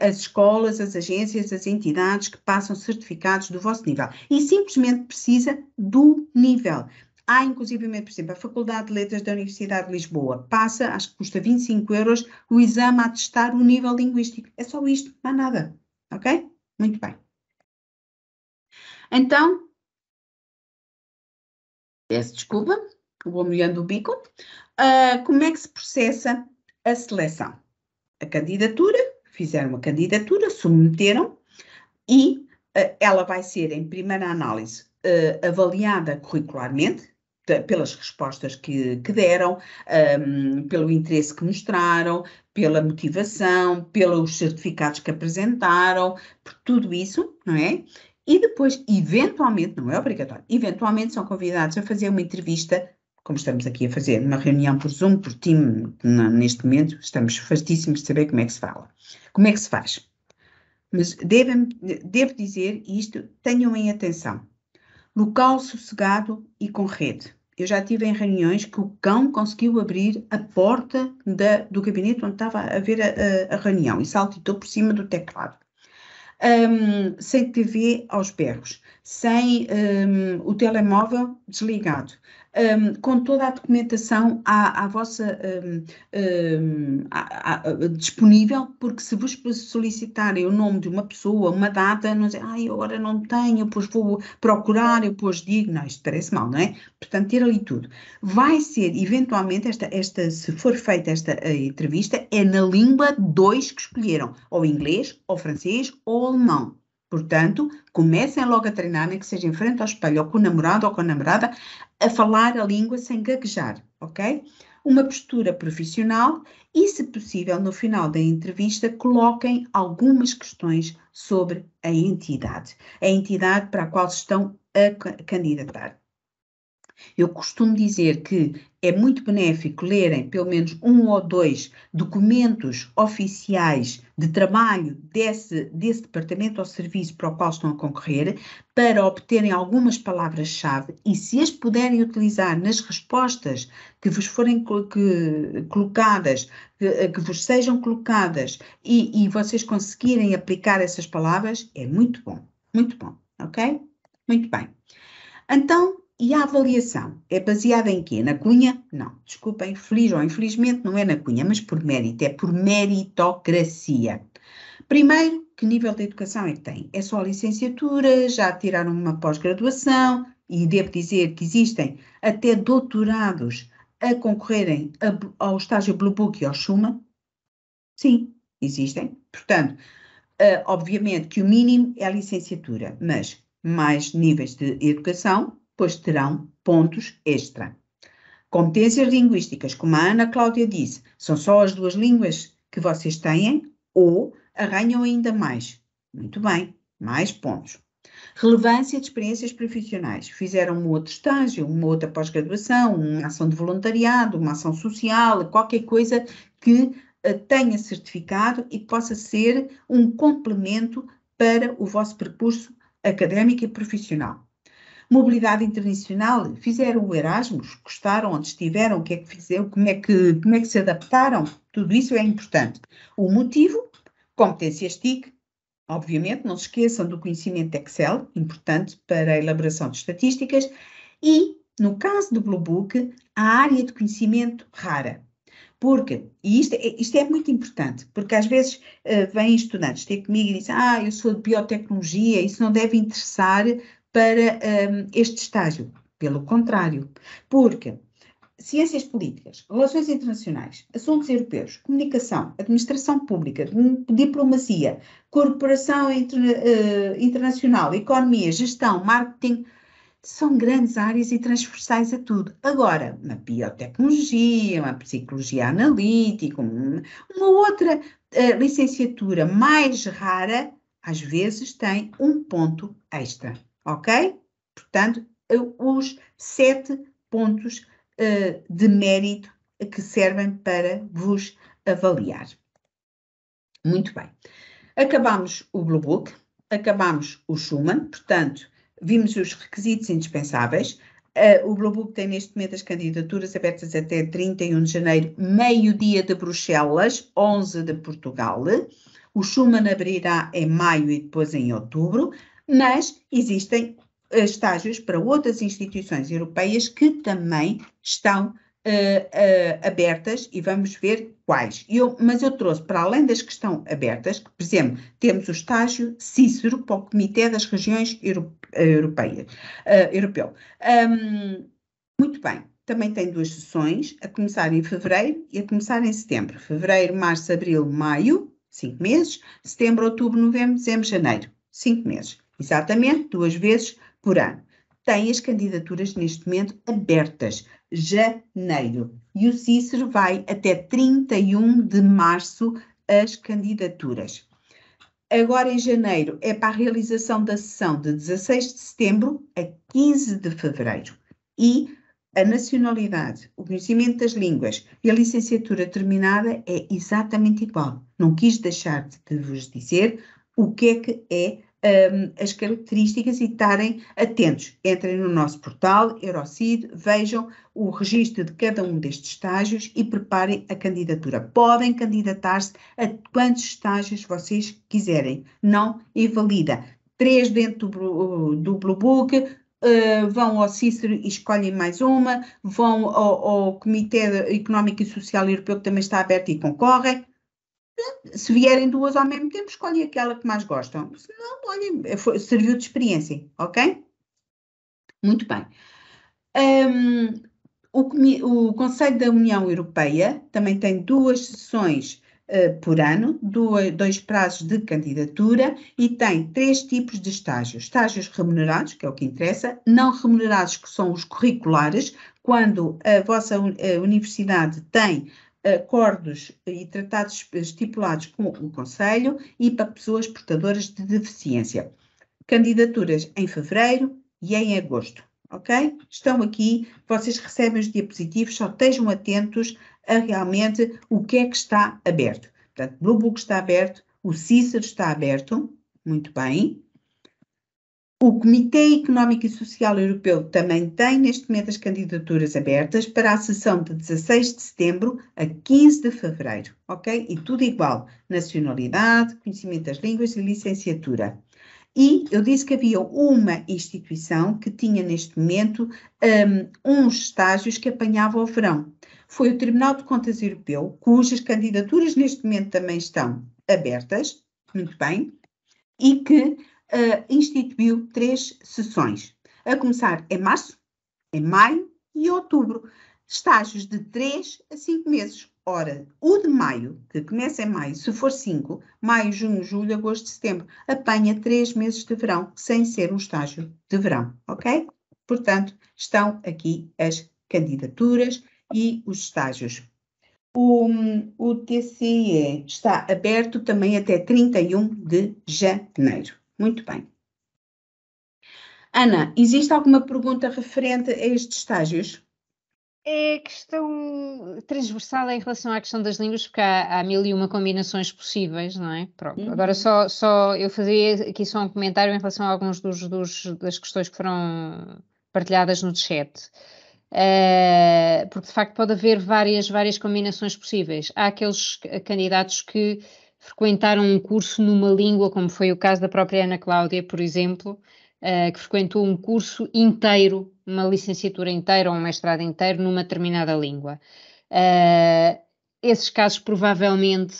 as escolas, as agências, as entidades que passam certificados do vosso nível. E simplesmente precisa do nível. Há, inclusive, por exemplo, a Faculdade de Letras da Universidade de Lisboa passa, acho que custa 25 euros, o exame a testar o nível linguístico. É só isto, há nada. Ok? Muito bem. Então, peço desculpa, vou molhando o bico. Uh, como é que se processa a seleção? A candidatura, fizeram uma candidatura, submeteram e uh, ela vai ser, em primeira análise, Uh, avaliada curricularmente, pelas respostas que, que deram, um, pelo interesse que mostraram, pela motivação, pelos certificados que apresentaram, por tudo isso, não é? E depois, eventualmente, não é obrigatório, eventualmente são convidados a fazer uma entrevista, como estamos aqui a fazer, uma reunião por Zoom, por Team, neste momento, estamos fastíssimos de saber como é que se fala, como é que se faz. Mas devem, devo dizer isto, tenham em atenção. Local sossegado e com rede eu já tive em reuniões que o cão conseguiu abrir a porta da, do gabinete onde estava a ver a, a, a reunião e saltitou por cima do teclado. Um, sem TV aos berros, sem um, o telemóvel desligado, um, com toda a documentação à, à vossa um, à, à, ah, disponível, porque se vos solicitarem o nome de uma pessoa, uma data, não sei, ai, agora não tenho, pois vou procurar, eu depois digo, não, isto parece mal, não é? Portanto, ter ali tudo. Vai ser, eventualmente, esta, esta se for feita esta eh, entrevista, é na língua 2 que escolheram, ou inglês, ou francês, ou alemão. Portanto, comecem logo a treinar, nem que seja em frente ao espelho, ou com o namorado ou com a namorada, a falar a língua sem gaguejar, ok? Uma postura profissional e, se possível, no final da entrevista, coloquem algumas questões sobre a entidade, a entidade para a qual estão a candidatar. Eu costumo dizer que é muito benéfico lerem pelo menos um ou dois documentos oficiais de trabalho desse, desse departamento ou serviço para o qual estão a concorrer, para obterem algumas palavras-chave e, se as puderem utilizar nas respostas que vos forem que, colocadas, que, que, vos sejam colocadas e, e vocês conseguirem aplicar essas palavras, é muito bom, muito bom, ok? Muito bem. Então, e a avaliação é baseada em quê? Na cunha? Não, desculpem, feliz ou infelizmente não é na cunha, mas por mérito, é por meritocracia. Primeiro, que nível de educação é que tem? É só licenciatura? Já tiraram uma pós-graduação? E devo dizer que existem até doutorados a concorrerem a, ao estágio Blue Book e ao Schuma? Sim, existem. Portanto, uh, obviamente que o mínimo é a licenciatura, mas mais níveis de educação, pois terão pontos extra. Competências linguísticas, como a Ana Cláudia disse, são só as duas línguas que vocês têm ou arranham ainda mais. Muito bem, mais pontos. Relevância de experiências profissionais. Fizeram um outro estágio, uma outra pós-graduação, uma ação de voluntariado, uma ação social, qualquer coisa que eh, tenha certificado e possa ser um complemento para o vosso percurso académico e profissional. Mobilidade internacional, fizeram o Erasmus, gostaram onde estiveram, o que é que fizeram, como é que, como é que se adaptaram, tudo isso é importante. O motivo, competências TIC, obviamente, não se esqueçam do conhecimento Excel, importante para a elaboração de estatísticas, e, no caso do Blue Book, a área de conhecimento rara, porque, e isto, é, isto, é muito importante, porque às vezes uh, vêm estudantes ter comigo e dizem, ah, eu sou de biotecnologia, isso não deve interessar para um, este estágio. Pelo contrário, porque ciências políticas, relações internacionais, assuntos europeus, comunicação, administração pública, hum, diplomacia, corporação uh, internacional, economia, gestão, marketing, são grandes áreas e transversais a tudo. Agora, uma biotecnologia, uma psicologia analítica, hum, uma outra uh, licenciatura mais rara, às vezes tem um ponto extra ok? Portanto, os sete pontos uh, de mérito que servem para vos avaliar. Muito bem. Acabamos o Blue Book, acabamos o Schumann, portanto, vimos os requisitos indispensáveis. Uh, o Blue Book tem neste momento as candidaturas abertas até 31 de janeiro, meio-dia de Bruxelas, 11 de Portugal. O Schumann abrirá em maio e depois em outubro mas existem eh, estágios para outras instituições europeias que também estão Uh, uh, abertas e vamos ver quais. Eu, mas eu trouxe, para além das que estão abertas, por exemplo, temos o estágio Cícero para o Comitê das Regiões Europeias, uh, Europeu. Um, muito bem, também tem duas sessões, a começar em fevereiro e a começar em setembro. Fevereiro, março, abril, maio, cinco meses. Setembro, outubro, novembro, dezembro, janeiro, cinco meses exatamente duas vezes por ano. Tem as candidaturas neste momento abertas, janeiro. E o Cícero vai até 31 de março as candidaturas. Agora em janeiro é para a realização da sessão de 16 de setembro a 15 de fevereiro. E a nacionalidade, o conhecimento das línguas e a licenciatura terminada é exatamente igual. Não quis deixar de vos dizer o que é que é um, as características e estarem atentos. Entrem no nosso portal Eurocid, vejam o registro de cada um destes estágios e preparem a candidatura. Podem candidatar-se a quantos estágios vocês quiserem, não invalida. Três dentro do, do Blue Book, Uh, vão ao Cícero e escolhem mais uma, vão ao, ao, Comitê Económico e Social Europeu, que também está aberto e concorrem, se vierem duas ao mesmo tempo, escolhem aquela que mais gostam. Se não, olhem, é, foi, serviu de experiência, ok? Muito bem. Um, o, o, Conselho da União Europeia também tem duas sessões uh, por ano, dois prazos de candidatura e tem três tipos de estágios: estágios remunerados, que é o que interessa, não remunerados, que são os curriculares, quando a vossa uh, universidade tem acordos e tratados estipulados com o Conselho e para pessoas portadoras de deficiência. Candidaturas em fevereiro e em agosto, ok? Estão aqui, vocês recebem os diapositivos, só estejam atentos a realmente o que é que está aberto. Portanto, Blue Book está aberto, o Cícero está aberto, muito bem, o Comitê Económico e Social Europeu também tem neste momento as candidaturas abertas para a sessão de 16 de setembro a 15 de fevereiro, ok? E tudo igual: nacionalidade, conhecimento das línguas e licenciatura. E eu disse que havia uma instituição que tinha neste momento um, uns estágios que apanhava o verão. Foi o Tribunal de Contas Europeu, cujas candidaturas neste momento também estão abertas, muito bem, e que uh, instituiu três sessões, a começar em março, em maio e outubro, estágios de três a cinco meses. Ora, o de maio, que começa em maio, se for cinco, maio, junho, julho, agosto, setembro, apanha três meses de verão, sem ser um estágio de verão, ok? Portanto, estão aqui as candidaturas e os estágios. O, o TCE está aberto também até 31 de janeiro. Muito bem. Ana, existe alguma pergunta referente a estes estágios? É questão transversal em relação à questão das línguas, porque há, há mil e uma combinações possíveis, não é? Pronto. Uhum. Agora só, só eu fazia aqui só um comentário em relação a algumas dos, dos, das questões que foram partilhadas no chat. Uh, porque de facto pode haver várias, várias combinações possíveis. Há aqueles candidatos que frequentaram um curso numa língua, como foi o caso da própria Ana Cláudia, por exemplo, uh, que frequentou um curso inteiro, uma licenciatura inteira ou um mestrado inteiro numa determinada língua. Uh, esses casos provavelmente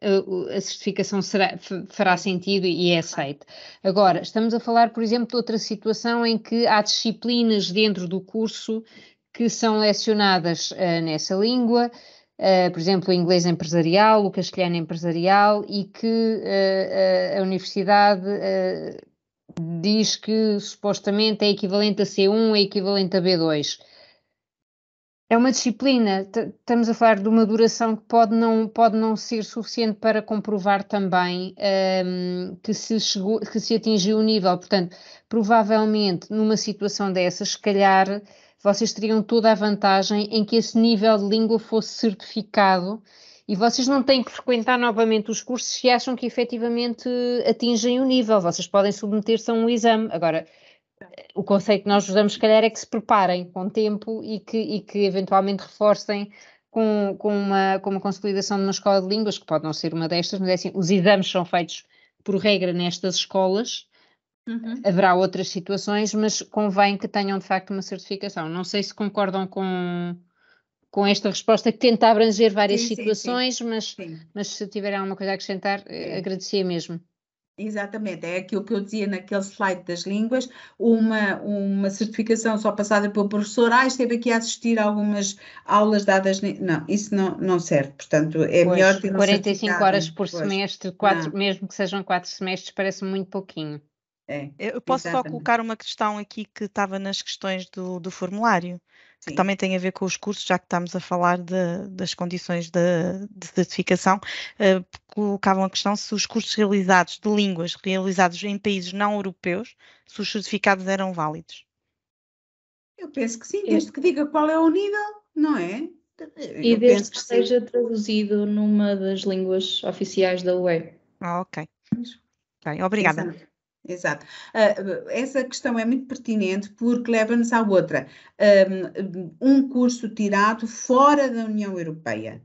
eh, a certificação será, fará sentido e é aceite. Agora, estamos a falar, por exemplo, de outra situação em que há disciplinas dentro do curso que são lecionadas uh, nessa língua eh, por exemplo, o inglês empresarial, o castelhano empresarial, e que eh, eh, a universidade diz que supostamente é equivalente a C1, é equivalente a B2. É uma disciplina, estamos a falar de uma duração que pode não, pode não ser suficiente para comprovar também um, ehm, que, se chegou, que se atingiu o nível. Portanto, provavelmente numa situação dessas, se calhar vocês teriam toda a vantagem em que esse nível de língua fosse certificado e vocês não têm que frequentar novamente os cursos se acham que efetivamente eh, atingem o nível. Vocês podem submeter-se a um exame. Agora, eh, o conceito que nós usamos, se calhar, é que se preparem com tempo e que, e que eventualmente reforcem com, com, uma, com uma consolidação de uma escola de línguas, que pode não ser uma destas, mas é assim, os exames são feitos por regra nestas escolas Uhum. Haverá outras situações, mas convém que tenham de facto uma certificação. Não sei se concordam com, com esta resposta que tenta abranger várias sim, situações, sim, sim. Mas, mas se tiver alguma coisa a acrescentar, eh, é. agradecia mesmo. Exatamente, é aquilo que eu dizia naquele slide das línguas, uma, uma certificação só passada pelo professor, ah, esteve aqui a assistir algumas aulas dadas, não, isso não, não serve, portanto é pois, melhor ter 45 horas por pois, semestre, quatro, mesmo que sejam quatro semestres, parece muito pouquinho. É, eu posso exatamente. só colocar uma questão aqui que estava nas questões do, do formulário, Sim. que também tem a ver com os cursos, já que estamos a falar de, das condições de, de certificação. Uh, colocavam a questão se os cursos realizados de línguas realizados em países não europeus, se os certificados eram válidos. Eu penso que sim, desde que diga qual é o nível, não é? Eh, eu e desde que, que seja traduzido numa das línguas oficiais da UE. Ah, ok. Bem, obrigada. Exato. Exato. Uh, essa questão é muito pertinente porque leva-nos à outra. Ah, um curso tirado fora da União Europeia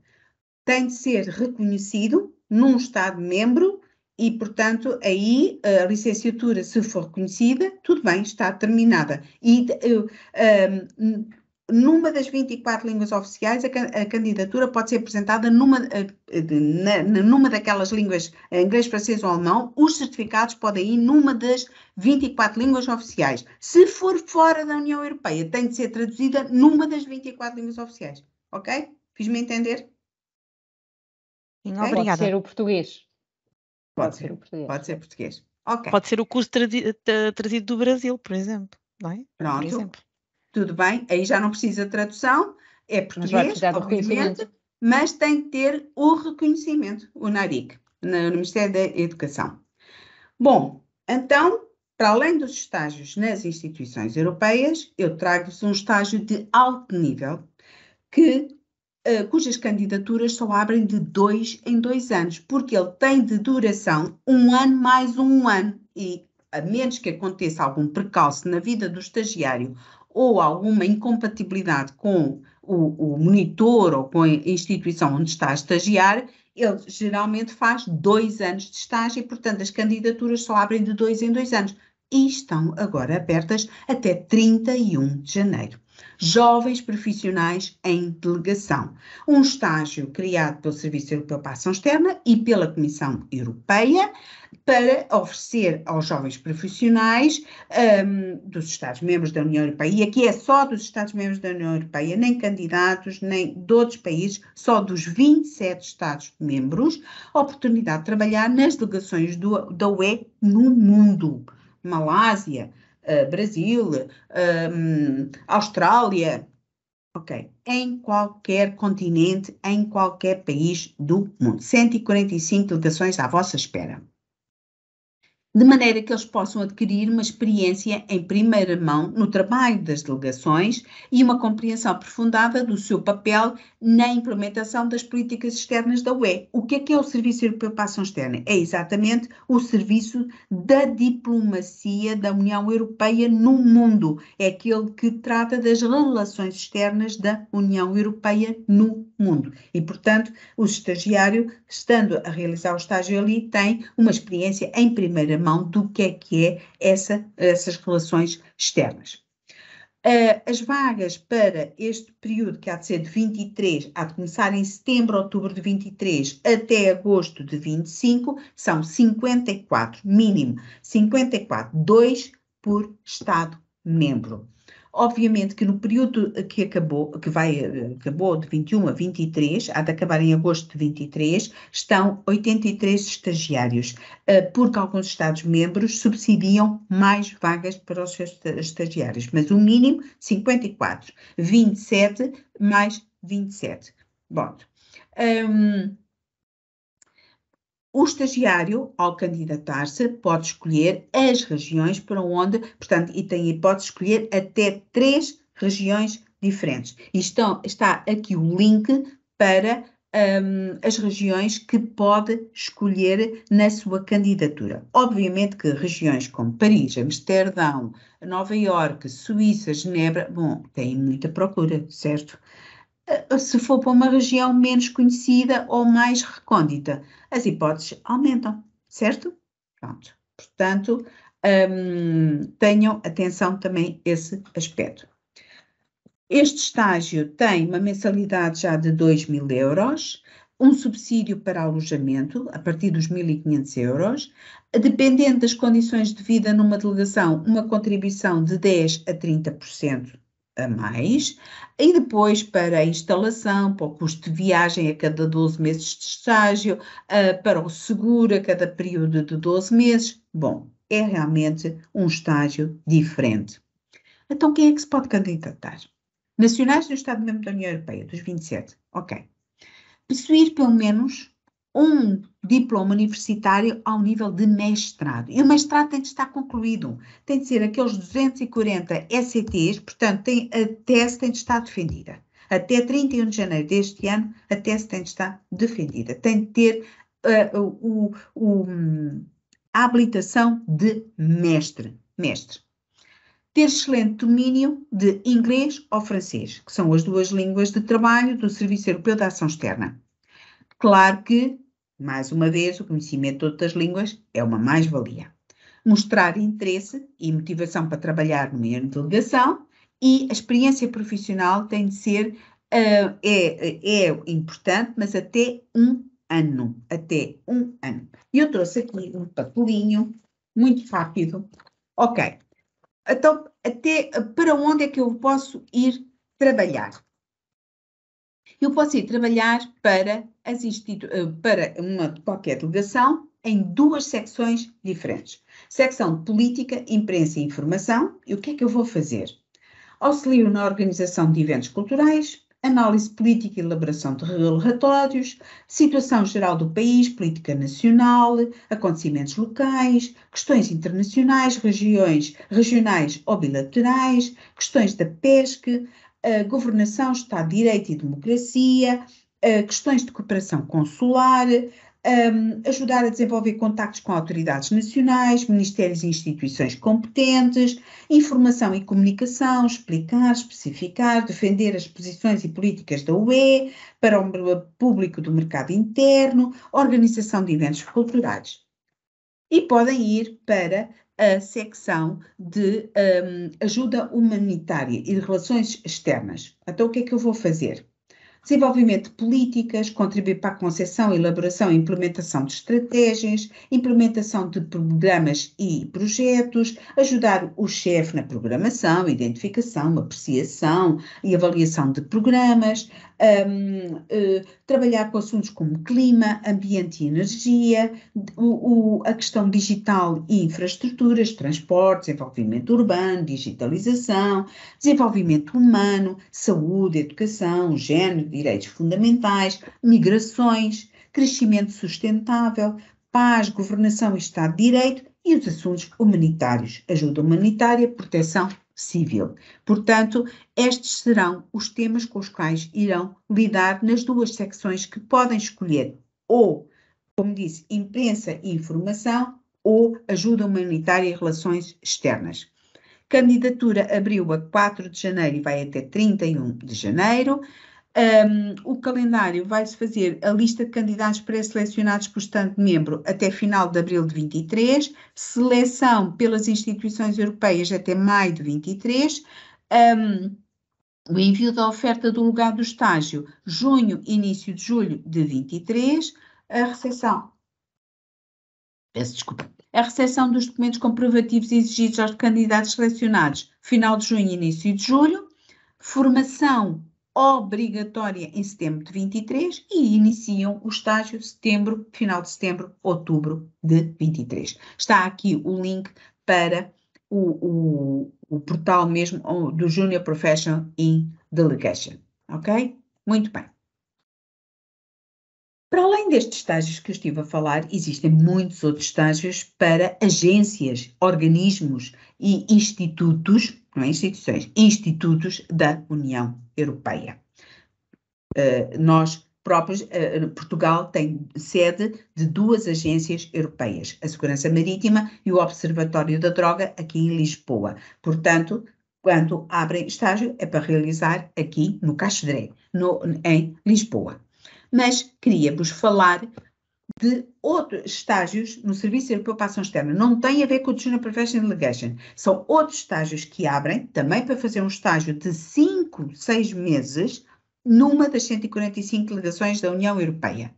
tem de ser reconhecido num Estado-membro e, portanto, aí a licenciatura, se for reconhecida, tudo bem, está terminada. E um, ah, numa das 24 línguas oficiais, a, a candidatura pode ser apresentada numa, eh, na, numa daquelas línguas, eh, inglês, francês ou alemão, os certificados podem ir numa das 24 línguas oficiais. Se for fora da União Europeia, tem de ser traduzida numa das 24 línguas oficiais. Ok? Fiz-me entender? okay? Obrigada. Pode ser o português. Pode, pode ser, o português. Pode ser português. Okay. Pode ser o curso trazido do Brasil, por exemplo. Não é? Pronto. Por exemplo tudo bem, aí já não precisa tradução, é português, obviamente, mas tem que ter o reconhecimento, o NARIC, no Ministério da Educação. Bom, então, para além dos estágios nas instituições europeias, eu trago-vos um estágio de alto nível, que, uh, cujas candidaturas só abrem de dois em dois anos, porque ele tem de duração um ano mais um ano, e a menos que aconteça algum percalço na vida do estagiário ou alguma incompatibilidade com o, o, monitor ou com a instituição onde está a estagiar, ele geralmente faz dois anos de estágio e, portanto, as candidaturas só abrem de dois em dois anos e estão agora abertas até 31 de janeiro. Jovens profissionais em delegação. Um estágio criado pelo Serviço Europeu para a Ação Externa e pela Comissão Europeia, para oferecer aos jovens profissionais um, dos Estados-membros da União Europeia, e aqui é só dos Estados-membros da União Europeia, nem candidatos, nem de outros países, só dos 27 Estados-membros, a oportunidade de trabalhar nas delegações do, da UE no mundo. Malásia, uh, Brasil, um, Austrália, Ok, em qualquer continente, em qualquer país do mundo. 145 delegações à vossa espera de maneira que eles possam adquirir uma experiência em primeira mão no trabalho das delegações e uma compreensão aprofundada do seu papel na implementação das políticas externas da UE. O que é que é o Serviço Europeu para a Ação Externa? É exatamente o serviço da diplomacia da União Europeia no mundo. É aquele que trata das relações externas da União Europeia no mundo. E, portanto, o estagiário, estando a realizar o estágio ali, tem uma experiência em primeira mão mão do que é que é essa, essas relações externas. Ah, as vagas para este período, que há de ser de 23, há de começar em setembro, outubro de 23 até agosto de 25, são 54, mínimo 54, 2 por Estado-membro. Obviamente que no período que acabou, que vai, acabou de 21 a 23, há de acabar em agosto de 23, estão 83 estagiários, eh, porque alguns Estados-membros subsidiam mais vagas para os seus estagiários, mas o mínimo 54, 27 mais 27. Bom, hum, o estagiário, ao candidatar-se, pode escolher as regiões para onde, portanto, e tem a hipótese de escolher até três regiões diferentes. E estão, está aqui o link para um, as regiões que pode escolher na sua candidatura. Obviamente que regiões como Paris, Amsterdão, Nova Iorque, Suíça, Genebra, bom, têm muita procura, certo? Eh, se for para uma região menos conhecida ou mais recôndita, as hipóteses aumentam, certo? Pronto. Portanto, hum, tenham atenção também a esse aspecto. Este estágio tem uma mensalidade já de 2 mil euros, um subsídio para alojamento a partir dos 1.500 euros, dependendo das condições de vida numa delegação, uma contribuição de 10 a 30% a mais, e depois para a instalação, para o custo de viagem a cada 12 meses de estágio, ah, para o seguro a cada período de 12 meses. Bom, é realmente um estágio diferente. Então, quem é que se pode candidatar? Nacionais do Estado-membro da União Europeia, dos 27. Ok. Possuir pelo menos um diploma universitário ao nível de mestrado. E o mestrado tem de estar concluído, tem de ser aqueles 240 SCTs, portanto, tem, a tese tem de estar defendida. Até 31 de janeiro deste ano, a tese tem de estar defendida. Tem de ter uh, o, o, a habilitação de mestre. mestre. Ter excelente domínio de inglês ou francês, que são as duas línguas de trabalho do Serviço Europeu de Ação Externa. Claro que mais uma vez, o conhecimento de outras línguas é uma mais-valia. Mostrar interesse e motivação para trabalhar no meio de delegação e a experiência profissional tem de ser, uh, é, é importante, mas até um ano, até um ano. E eu trouxe aqui um papelinho, muito rápido. Ok, então até para onde é que eu posso ir trabalhar? eu posso ir trabalhar para, as institu eh, para uma, qualquer delegação em duas secções diferentes. Secção de Política, Imprensa e Informação. E o que é que eu vou fazer? Auxilio na organização de eventos culturais, análise política e elaboração de relatórios, situação geral do país, política nacional, acontecimentos locais, questões internacionais, regiões, regionais ou bilaterais, questões da pesca, governação, Estado de Direito e democracia, questões de cooperação consular, hum, ajudar a desenvolver contactos com autoridades nacionais, ministérios e instituições competentes, informação e comunicação, explicar, especificar, defender as posições e políticas da UE para o público do mercado interno, organização de eventos culturais. E podem ir para a secção de um, ajuda humanitária e de relações externas. Então, o que é que eu vou fazer? desenvolvimento de políticas, contribuir para a concepção, elaboração e implementação de estratégias, implementação de programas e projetos, ajudar o chefe na programação, identificação, apreciação e avaliação de programas, um, uh, eh, trabalhar com assuntos como clima, ambiente e energia, o, o, a questão digital e infraestruturas, transportes, desenvolvimento urbano, digitalização, desenvolvimento humano, saúde, educação, género direitos fundamentais, migrações, crescimento sustentável, paz, governação e Estado de Direito e os assuntos humanitários, ajuda humanitária, proteção civil. Portanto, estes serão os temas com os quais irão lidar nas duas secções que podem escolher ou, como disse, imprensa e informação ou ajuda humanitária e relações externas. Candidatura abriu a 4 de janeiro e vai até 31 de janeiro. Um, o calendário vai-se fazer a lista de candidatos pré-selecionados por Estado-membro até final de abril de 23, seleção pelas instituições europeias até maio de 23, um, o envio da oferta do lugar do estágio, junho, início de julho de 23, a recepção. Peço desculpa. A recepção dos documentos comprovativos exigidos aos candidatos selecionados, final de junho, início de julho. Formação obrigatória em setembro de 23 e iniciam o estágio setembro, final de setembro, outubro de 23. Está aqui o link para o, o, o portal mesmo do Junior Professional in Delegation, ok? Muito bem. Para além destes estágios que eu estive a falar, existem muitos outros estágios para agências, organismos e institutos não é instituições, institutos da União Europeia. Uh, nós próprios, uh, Portugal tem sede de duas agências europeias, a Segurança Marítima e o Observatório da Droga, aqui em Lisboa. Portanto, quando abrem estágio, é para realizar aqui no Cachedré, no, em Lisboa. Mas queria-vos falar de outros estágios no Serviço Europeu para a Ação Externa. Não tem a ver com o Junior Professional Delegation. São outros estágios que abrem, também para fazer um estágio de 5, 6 meses, numa das 145 delegações da União Europeia.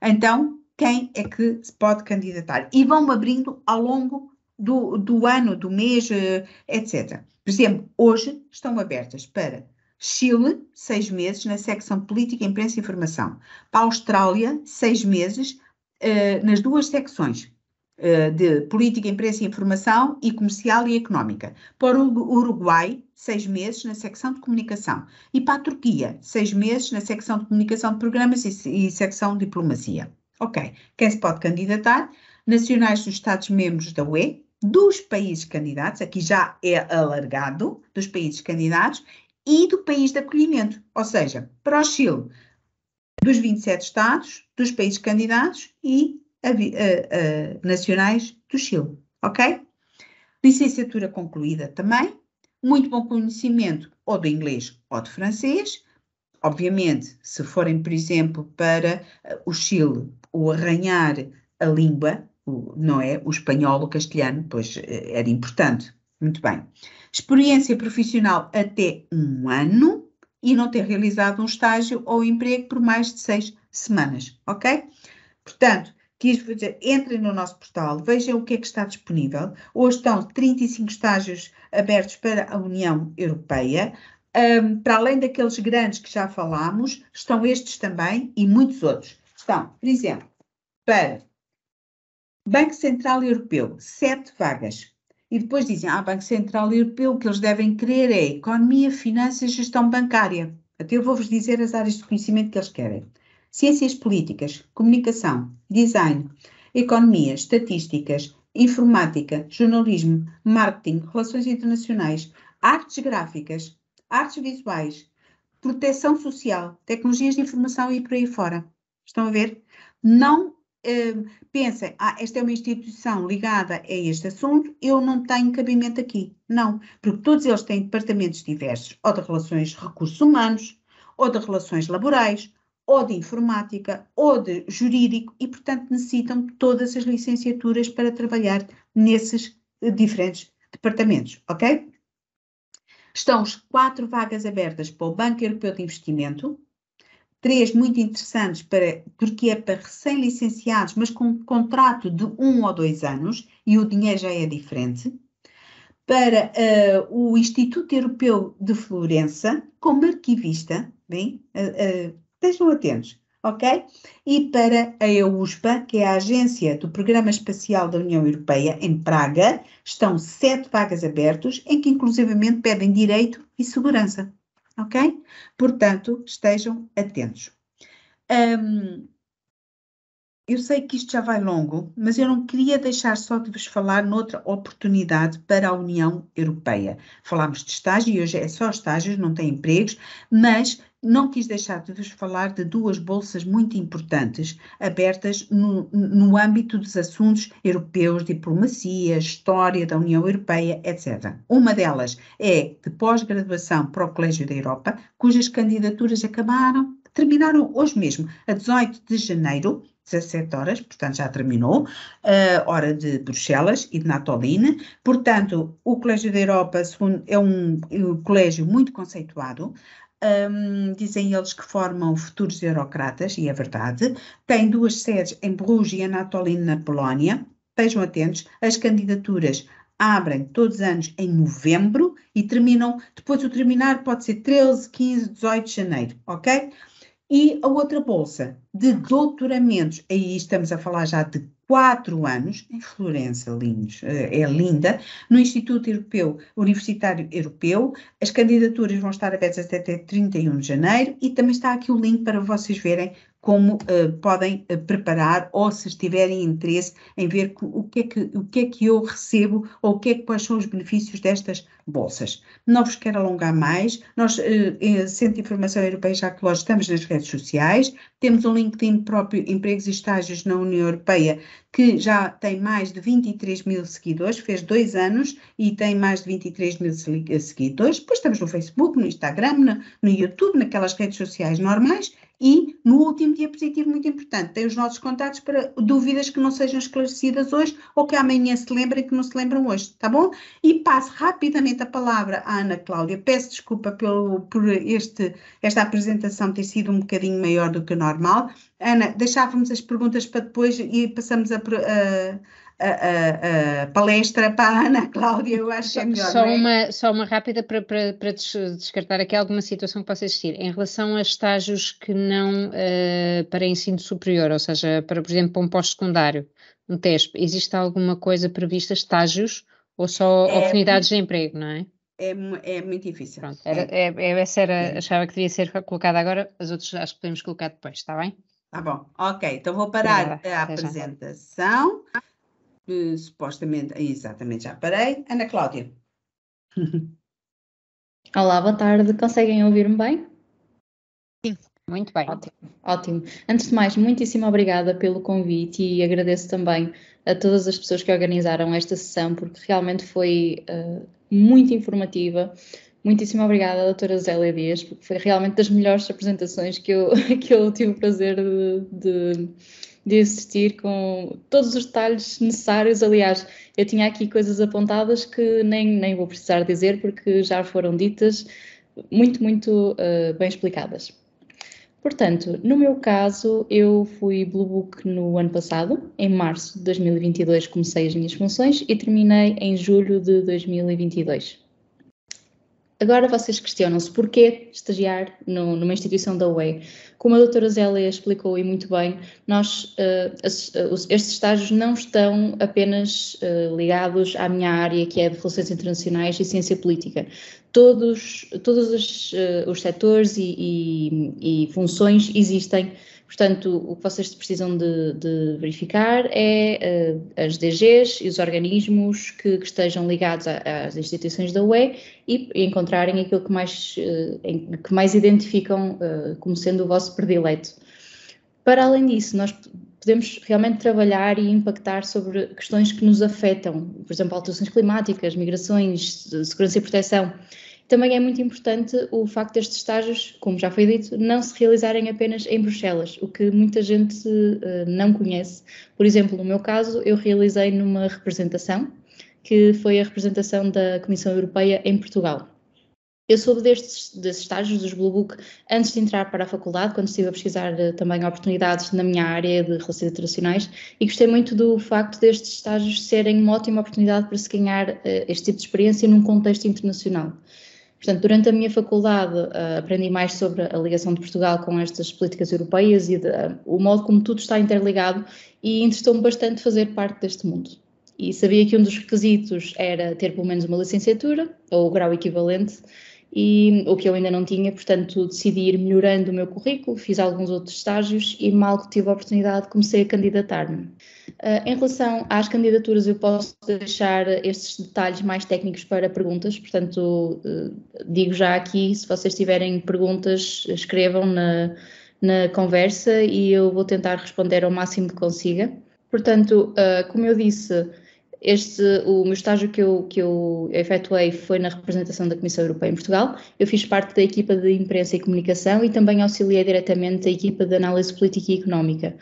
Então, quem é que se pode candidatar? E vão abrindo ao longo do, do ano, do mês, eh, etc. Por exemplo, hoje estão abertas para Chile, seis meses, na secção Política, Imprensa e Informação. Para a Austrália, seis meses, uh, nas duas secções, uh, de Política, Imprensa e Informação e Comercial e Económica. Para o Uruguai, seis meses, na secção de Comunicação. E para a Turquia, seis meses, na secção de Comunicação de Programas e, e secção de Diplomacia. Ok, quem se pode candidatar? Nacionais dos Estados-membros da UE, dos países candidatos, aqui já é alargado, dos países candidatos, e do país de acolhimento, ou seja, para o Chile, dos 27 Estados, dos países candidatos e a, a, a, nacionais do Chile, ok? Licenciatura concluída também, muito bom conhecimento ou do inglês ou do francês, obviamente, se forem, por exemplo, para eh, o Chile, o arranhar a língua, o, não é? O espanhol, o castelhano, pois eh, era importante, muito bem. Experiência profissional até um ano e não ter realizado um estágio ou emprego por mais de seis semanas, ok? Portanto, quis dizer, entrem no nosso portal, vejam o que é que está disponível. Hoje estão 35 estágios abertos para a União Europeia. Um, para além daqueles grandes que já falámos, estão estes também e muitos outros. Estão, por exemplo, para Banco Central Europeu, sete vagas. E depois dizem, ah, Banco Central Europeu, o que eles devem querer é economia, finanças, gestão bancária. Até eu vou-vos dizer as áreas de conhecimento que eles querem. Ciências políticas, comunicação, design, economia, estatísticas, informática, jornalismo, marketing, relações internacionais, artes gráficas, artes visuais, proteção social, tecnologias de informação e por aí fora. Estão a ver? Não Hum, pensem, ah, esta é uma instituição ligada a este assunto, eu não tenho cabimento aqui. Não, porque todos eles têm departamentos diversos, ou de relações de recursos humanos, ou de relações laborais, ou de informática, ou de jurídico, e, portanto, necessitam todas as licenciaturas para trabalhar nesses eh, diferentes departamentos, ok? Estão quatro vagas abertas para o Banco Europeu de Investimento, três muito interessantes para, porque é para recém-licenciados, mas com um contrato de um ou dois anos, e o dinheiro já é diferente, para uh, o Instituto Europeu de Florença, como arquivista, bem, uh, uh, estejam atentos, ok? E para a EUSPA, que é a agência do Programa Espacial da União Europeia, em Praga, estão sete vagas abertas, em que inclusivamente pedem direito e segurança ok? Portanto, estejam atentos. Um, eu sei que isto já vai longo, mas eu não queria deixar só de vos falar noutra oportunidade para a União Europeia. Falámos de estágio e hoje é só estágios, não tem empregos, mas não quis deixar de vos falar de duas bolsas muito importantes, abertas no, no âmbito dos assuntos europeus, diplomacia, história da União Europeia, etc. Uma delas é de pós-graduação para o Colégio da Europa, cujas candidaturas acabaram, terminaram hoje mesmo, a 18 de janeiro, 17 horas, portanto já terminou, a eh, hora de Bruxelas e de Natoline. Portanto, o Colégio da Europa segundo, é um, um colégio muito conceituado, um, dizem eles que formam futuros eurocratas, e é verdade. Tem duas sedes em Bruges e Anatolina, na Polónia. Estejam atentos, as candidaturas abrem todos os anos em novembro e terminam, depois o terminar pode ser 13, 15, 18 de janeiro, ok? E a outra bolsa de doutoramentos, aí estamos a falar já de quatro anos em Florença, Linhos, eh, é linda, no Instituto Europeu, Universitário Europeu. As candidaturas vão estar abertas até 31 de janeiro e também está aqui o link para vocês verem como uh, podem uh, preparar ou se tiverem interesse em ver o que, é que, o que é que eu recebo ou o que é, quais são os benefícios destas bolsas. Não vos quero alongar mais, nós, uh, Centro de Informação Europeia já que nós estamos nas redes sociais, temos um LinkedIn próprio Empregos e Estágios na União Europeia que já tem mais de 23 mil seguidores, fez dois anos e tem mais de 23 mil seguidores, depois estamos no Facebook, no Instagram, no, no YouTube, naquelas redes sociais normais e no último diapositivo, muito importante, tem os nossos contatos para dúvidas que não sejam esclarecidas hoje ou que amanhã se lembrem que não se lembram hoje, tá bom? E passo rapidamente a palavra à Ana Cláudia. Peço desculpa pelo, por este, esta apresentação ter sido um bocadinho maior do que normal. Ana, deixávamos as perguntas para depois e passamos a, a a, a, a, palestra para a Ana Cláudia, eu acho que é melhor. Só, é? uma, só uma rápida para, para, para, descartar aqui alguma situação que possa existir. Em relação a estágios que não uh, para ensino superior, ou seja, para, por exemplo, para um pós-secundário, um TESP, existe alguma coisa prevista, estágios, ou só é, oportunidades de emprego, não é? É, é muito difícil. Pronto, era, é. É, é essa era, é. achava que devia ser colocada agora, as outras acho que podemos colocar depois, está bem? Tá bom, ok. Então vou parar Obrigada. a apresentação supostamente, exatamente, já parei. Ana Cláudia. Olá, boa tarde. Conseguem ouvir-me bem? Sim. Muito bem. Ótimo, ótimo. Antes de mais, muitíssimo obrigada pelo convite e agradeço também a todas as pessoas que organizaram esta sessão, porque realmente foi uh, muito informativa. Muitíssimo obrigada à doutora Zélia Dias, porque foi realmente das melhores apresentações que eu, que eu tive o prazer de, de de assistir com todos os detalhes necessários. Aliás, eu tinha aqui coisas apontadas que nem, nem vou precisar dizer porque já foram ditas, muito, muito uh, bem explicadas. Portanto, no meu caso, eu fui Blue Book no ano passado, em março de 2022 comecei as minhas funções e terminei em julho de 2022. Agora vocês questionam-se porquê estagiar no, numa instituição da UE. Como a doutora Zélia explicou e muito bem, nós, uh, estes estágios não estão apenas uh, ligados à minha área, que é de relações internacionais e ciência política. Todos, todos os, os setores e, e, e funções existem Portanto, o que vocês precisam de, de verificar é uh, as DGs e os organismos que, que estejam ligados às instituições da UE e encontrarem aquilo que mais, uh, em, que mais identificam uh, como sendo o vosso predileto. Para além disso, nós podemos realmente trabalhar e impactar sobre questões que nos afetam, por exemplo, alterações climáticas, migrações, segurança e proteção. Também é muito importante o facto destes estágios, como já foi dito, não se realizarem apenas em Bruxelas, o que muita gente eh, não conhece. Por exemplo, no meu caso, eu realizei numa representação, que foi a representação da Comissão Europeia em Portugal. Eu soube destes, destes estágios dos Blue Book antes de entrar para a faculdade, quando estive a pesquisar eh, também oportunidades na minha área de relações internacionais, e gostei muito do facto destes estágios serem uma ótima oportunidade para se ganhar eh, este tipo de experiência num contexto internacional. Portanto, durante a minha faculdade uh, aprendi mais sobre a ligação de Portugal com estas políticas europeias e de, uh, o modo como tudo está interligado e interessou-me bastante fazer parte deste mundo. E sabia que um dos requisitos era ter pelo menos uma licenciatura ou o grau equivalente e o que eu ainda não tinha, portanto decidi ir melhorando o meu currículo, fiz alguns outros estágios e mal que tive a oportunidade comecei a candidatar-me. Uh, em relação às candidaturas, eu posso deixar estes detalhes mais técnicos para perguntas, portanto uh, digo já aqui, se vocês tiverem perguntas, escrevam na, na conversa e eu vou tentar responder ao máximo que consiga. Portanto, uh, como eu disse, este, o meu estágio que eu, que eu efetuei foi na representação da Comissão Europeia em Portugal. Eu fiz parte da equipa de imprensa e comunicação e também auxiliei diretamente a equipa de análise política e económica,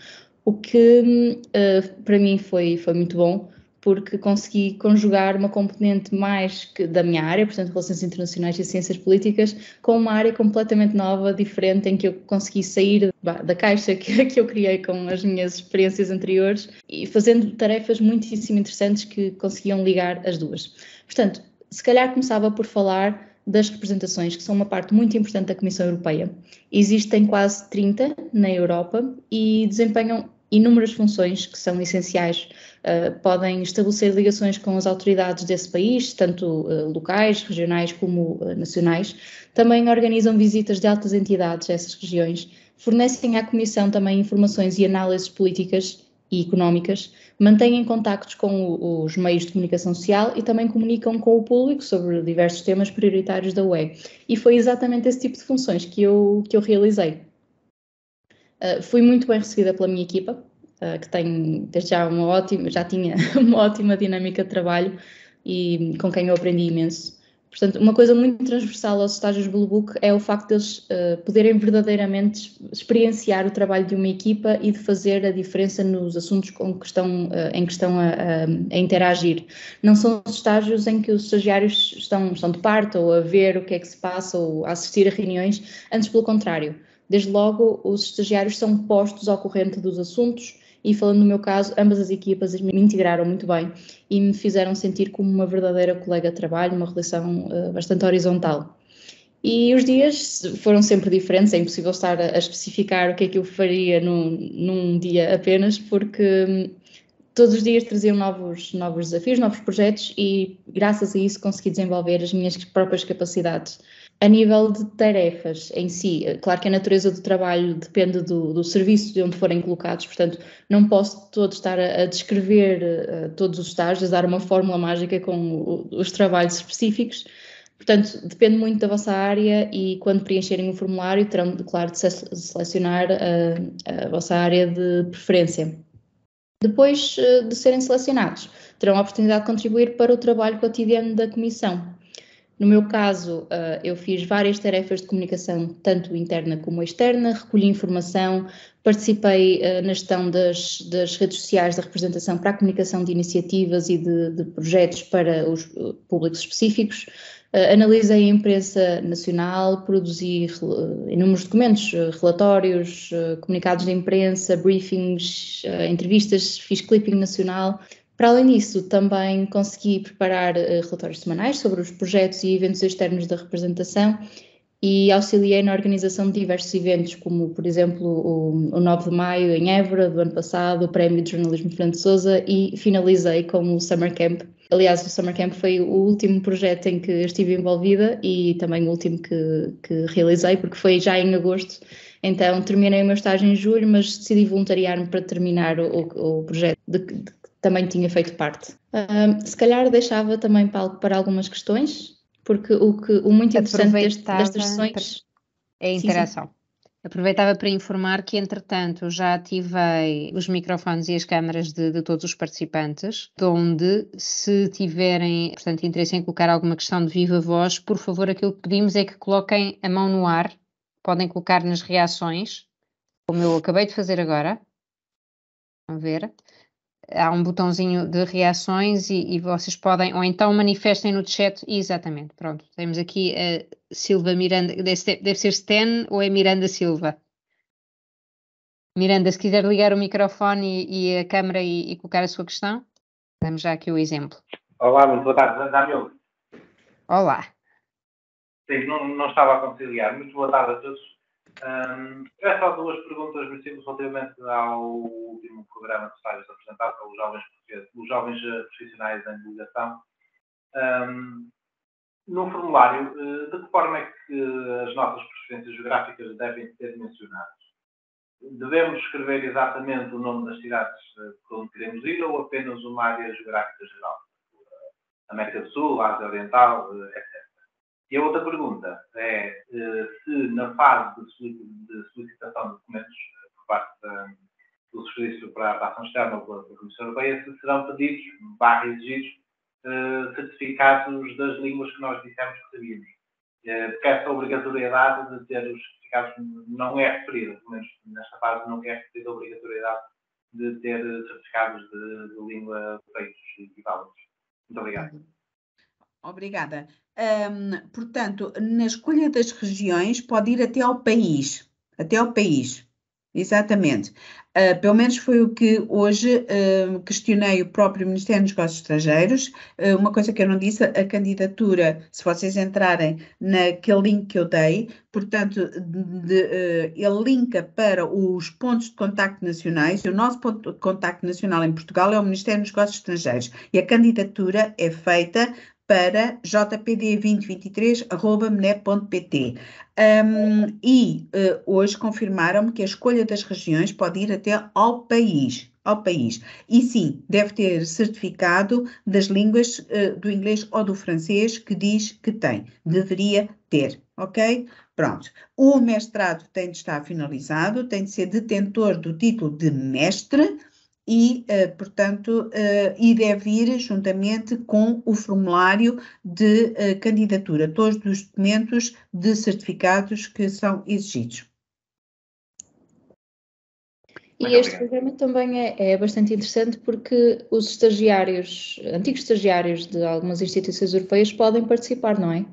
o que uh, para mim foi, foi muito bom, porque consegui conjugar uma componente mais da minha área, portanto, Relações Internacionais e Ciências Políticas, com uma área completamente nova, diferente, em que eu consegui sair da caixa que, que eu criei com as minhas experiências anteriores e fazendo tarefas muitíssimo interessantes que conseguiam ligar as duas. Portanto, se calhar começava por falar das representações, que são uma parte muito importante da Comissão Europeia. Existem quase 30 na Europa e desempenham inúmeras funções que são essenciais. Uh, podem estabelecer ligações com as autoridades desse país, tanto uh, locais, regionais como uh, nacionais. Também organizam visitas de altas entidades a essas regiões. Fornecem à Comissão também informações e análises políticas e económicas, mantêm contactos com o, os meios de comunicação social e também comunicam com o público sobre diversos temas prioritários da UE. E foi exatamente esse tipo de funções que eu, que eu realizei. Ah, fui muito bem recebida pela minha equipa, uh, que tem desde já uma ótima, já tinha uma ótima dinâmica de trabalho e com quem eu aprendi imenso. Portanto, uma coisa muito transversal aos estágios Blue Book é o facto deles de uh, ah, poderem verdadeiramente experienciar o trabalho de uma equipa e de fazer a diferença nos assuntos com que estão, uh, em que estão a, a, a, interagir. Não são estágios em que os estagiários estão, estão de parte ou a ver o que é que se passa ou a assistir a reuniões, antes pelo contrário. Desde logo, os estagiários são postos ao corrente dos assuntos e, falando no meu caso, ambas as equipas me integraram muito bem e me fizeram sentir como uma verdadeira colega de trabalho, uma relação uh, bastante horizontal. E os dias foram sempre diferentes, é impossível estar a, especificar o que é que eu faria num, num dia apenas, porque hum, todos os dias traziam novos, novos desafios, novos projetos e, graças a isso, consegui desenvolver as minhas próprias capacidades a nível de tarefas em si, eh, claro que a natureza do trabalho depende do, do serviço de onde forem colocados, portanto, não posso todos estar a, a descrever uh, todos os estágios, dar uma fórmula mágica com o, os trabalhos específicos. Portanto, depende muito da vossa área e quando preencherem o formulário, terão, claro, de selecionar a, eh, a vossa área de preferência. Depois de serem selecionados, terão a oportunidade de contribuir para o trabalho cotidiano da comissão, no meu caso, ah, eu fiz várias tarefas de comunicação, tanto interna como externa, recolhi informação, participei ah, na gestão das, das redes sociais da representação para a comunicação de iniciativas e de, de projetos para os ah, públicos específicos, analisei a imprensa nacional, produzi inúmeros documentos, relatórios, comunicados de imprensa, briefings, entrevistas, fiz clipping nacional, para além disso, também consegui preparar eh, relatórios semanais sobre os projetos e eventos externos da representação e auxiliei na organização de diversos eventos, como, por exemplo, o, o 9 de maio em Évora do ano passado, o Prémio de Jornalismo Fernando Souza e finalizei com o Summer Camp. Aliás, o Summer Camp foi o último projeto em que estive envolvida e também o último que, que realizei, porque foi já em agosto. Então, terminei o meu estágio em julho, mas decidi voluntariar-me para terminar o, o, o projeto de, de, também tinha feito parte. Um, se calhar deixava também palco para algumas questões, porque o que o muito interessante deste, destas sessões é a interação. Sim, sim. Aproveitava para informar que, entretanto, já ativei os microfones e as câmaras de, de, todos os participantes, onde, se tiverem, portanto, interesse em colocar alguma questão de viva voz, por favor, aquilo que pedimos é que coloquem a mão no ar, podem colocar nas reações, como eu acabei de fazer agora. Vamos ver há um botãozinho de reações e, e, vocês podem, ou então manifestem no chat, exatamente, pronto, temos aqui a Silva Miranda, deve ser Sten ou é Miranda Silva? Miranda, se quiser ligar o microfone e, e a câmera e, e, colocar a sua questão, damos já aqui o exemplo. Olá, muito boa tarde, dá Olá. Sim, não, não estava a conciliar, muito boa tarde a todos. Um, queria duas perguntas, Luciano, relativamente ao último programa que estágios apresentado pelos jovens, jovens eh, profissionais da divulgação. Um, no formulário, eh, de que forma é que eh, as nossas preferências geográficas devem ser mencionadas? Devemos escrever exatamente o nome das cidades para onde queremos ir ou apenas uma área geográfica geral? América do Sul, Ásia Oriental, etc. E a outra pergunta é eh, se na fase de solicitação de documentos eh, por parte da, do Serviço para a Ação Externa ou da Comissão Europeia, se serão pedidos, barra exigidos, eh, certificados das línguas que nós dissemos que sabíamos. Porque essa obrigatoriedade de ter os certificados não é referida, pelo menos nesta fase não é referida a obrigatoriedade de ter certificados de, de língua feitos e válidos. Muito obrigado. Uhum. Obrigada. Um, portanto, na escolha das regiões pode ir até ao país, até ao país, exatamente. Uh, pelo menos foi o que hoje uh, questionei o próprio Ministério dos Negócios Estrangeiros. Uh, uma coisa que eu não disse, a candidatura, se vocês entrarem naquele link que eu dei, portanto, de, ele linka para os pontos de contacto nacionais. E o nosso ponto de contacto nacional em Portugal é o Ministério dos Negócios Estrangeiros. E a candidatura é feita para jpd2023.mnet.pt. Um, e uh, hoje confirmaram-me que a escolha das regiões pode ir até ao país. Ao país. E sim, deve ter certificado das línguas uh, do inglês ou do francês que diz que tem. Deveria ter, ok? Pronto. O mestrado tem de estar finalizado, tem de ser detentor do título de mestre e, eh, portanto, eh, e deve ir juntamente com o formulário de eh, candidatura, todos os documentos de certificados que são exigidos. E este programa também é, é, bastante interessante porque os estagiários, antigos estagiários de algumas instituições europeias podem participar, não é?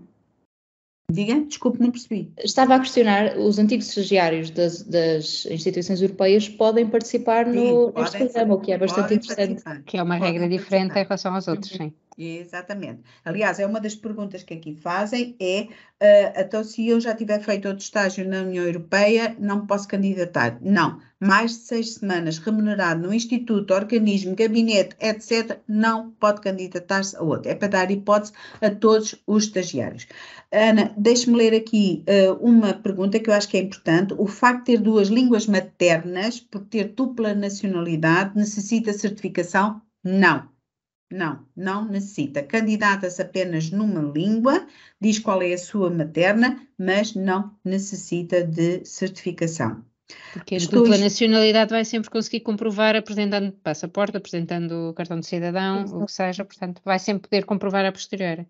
Diga? Desculpe, não percebi. Estava a questionar, os antigos estagiários das, das instituições europeias podem participar sim, no, podem neste programa, o que é bastante interessante. Participar. Que é uma regra diferente em relação aos outros, uhum. sim. Exatamente. Aliás, é uma das perguntas que aqui fazem é, uh, então se eu já tiver feito outro estágio na União Europeia, não posso candidatar? Não. Mais de seis semanas remunerado no instituto, organismo, gabinete, etc., não pode candidatar-se a outro. É para dar hipótese a todos os estagiários. Ana, deixe-me ler aqui uh, uma pergunta que eu acho que é importante. O facto de ter duas línguas maternas, por ter dupla nacionalidade, necessita certificação? Não. Não, não necessita. Candidata-se apenas numa língua, diz qual é a sua materna, mas não necessita de certificação. Porque a Estou... dupla nacionalidade vai sempre conseguir comprovar apresentando passaporte, apresentando o cartão de cidadão, Exato. o que seja, portanto, vai sempre poder comprovar a posteriori.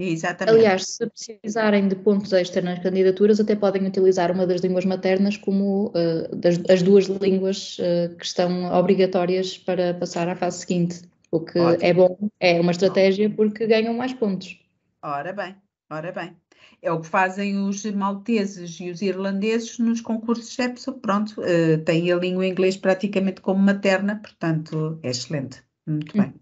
Exatamente. Aliás, se precisarem de pontos extra nas candidaturas, até podem utilizar uma das línguas maternas como uh, das, as duas línguas uh, que estão obrigatórias para passar à fase seguinte. O que Ótimo. é bom, é uma estratégia porque ganham mais pontos. Ora bem, ora bem. É o que fazem os malteses e os irlandeses nos concursos EPSO. Pronto, uh, têm a língua inglesa praticamente como materna, portanto, é excelente. Muito hum. bem.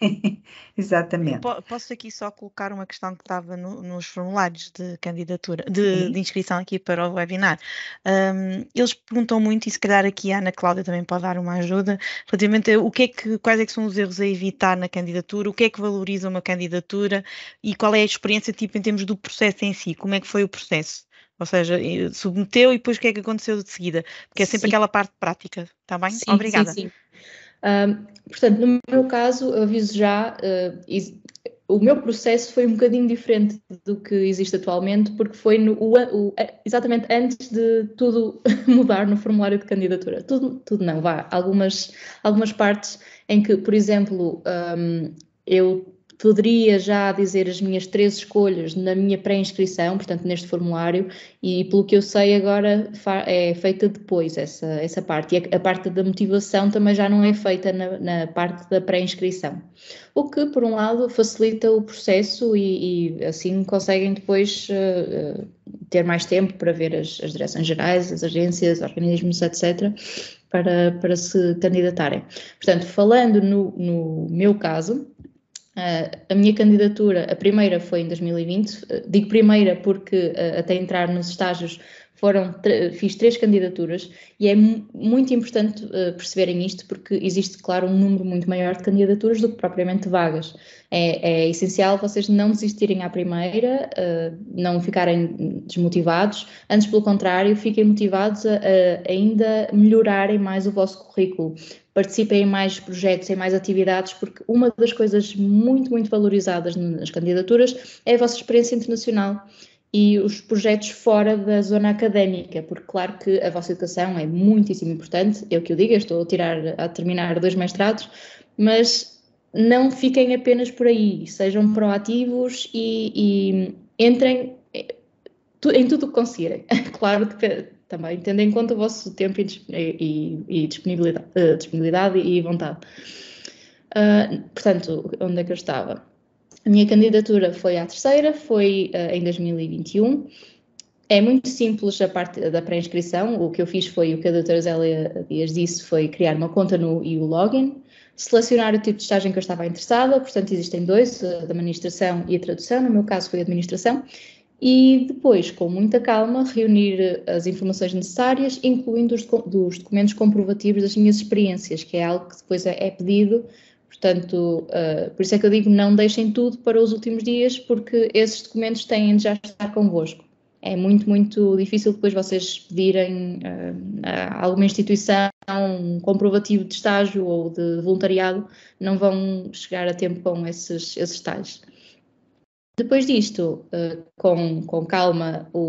Exatamente. posso aqui só colocar uma questão que estava no, nos formulários de candidatura, de, uhum. de, inscrição aqui para o webinar. Um, eles perguntam muito, e se calhar aqui a Ana Cláudia também pode dar uma ajuda, relativamente a o que é que, quais é que são os erros a evitar na candidatura, o que é que valoriza uma candidatura e qual é a experiência, tipo, em termos do processo em si, como é que foi o processo? Ou seja, submeteu e depois o que é que aconteceu de seguida? Porque é sempre sim. aquela parte prática, está bem? Sim, Obrigada. Sim, sim portanto, no meu caso, aviso já, uh, o meu processo foi um bocadinho diferente do que existe atualmente, porque foi no, o, o, eh, exatamente antes de tudo mudar no formulário de candidatura. Tudo, tudo não, vá. Algumas, algumas partes em que, por exemplo, um, eu poderia já dizer as minhas três escolhas na minha pré-inscrição, portanto, neste formulário, e pelo que eu sei agora é feita depois essa, essa parte. E a, parte da motivação também já não é feita na, na parte da pré-inscrição. O que, por um lado, facilita o processo e, e assim conseguem depois uh, ter mais tempo para ver as, as direções gerais, as agências, organismos, etc. Para, para se candidatarem. Portanto, falando no, no meu caso, ah, a minha candidatura, a primeira foi em 2020, ah, digo primeira porque ah, até entrar nos estágios foram, fiz três candidaturas e é muito importante uh, perceberem isto porque existe, claro, um número muito maior de candidaturas do que propriamente vagas. É, é essencial vocês não desistirem à primeira, uh, não ficarem desmotivados, antes, pelo contrário, fiquem motivados a, a ainda melhorarem mais o vosso currículo, participem em mais projetos, em mais atividades, porque uma das coisas muito, muito valorizadas nas candidaturas é a vossa experiência internacional e os projetos fora da zona académica, porque claro que a vossa educação é muitíssimo importante, eu que o digo, estou a, tirar, a terminar dois mestrados, mas não fiquem apenas por aí, sejam proativos e, e entrem eh, em tudo o que conseguirem. Claro que também, tendo em conta o vosso tempo e, e, e disponibilidade, uh, disponibilidade, e vontade. Uh, portanto, onde é que eu estava? A minha candidatura foi à terceira, foi uh, em 2021. É muito simples a parte da pré-inscrição. O que eu fiz foi o que a doutora Zélia Dias disse: foi criar uma conta no e o login, selecionar o tipo de estágio em que eu estava interessada. Portanto, existem dois, eh, a administração e a tradução. No meu caso, foi a administração e depois, com muita calma, reunir eh, as informações necessárias, incluindo os, dos documentos comprovativos das minhas experiências, que é algo que depois é, é pedido. Portanto, uh, por isso é que eu digo não deixem tudo para os últimos dias, porque esses documentos têm de já estar convosco. É muito, muito difícil depois vocês pedirem uh, a alguma instituição um comprovativo de estágio ou de voluntariado, não vão chegar a tempo com esses, esses tais. Depois disto, eh, com, com calma, o,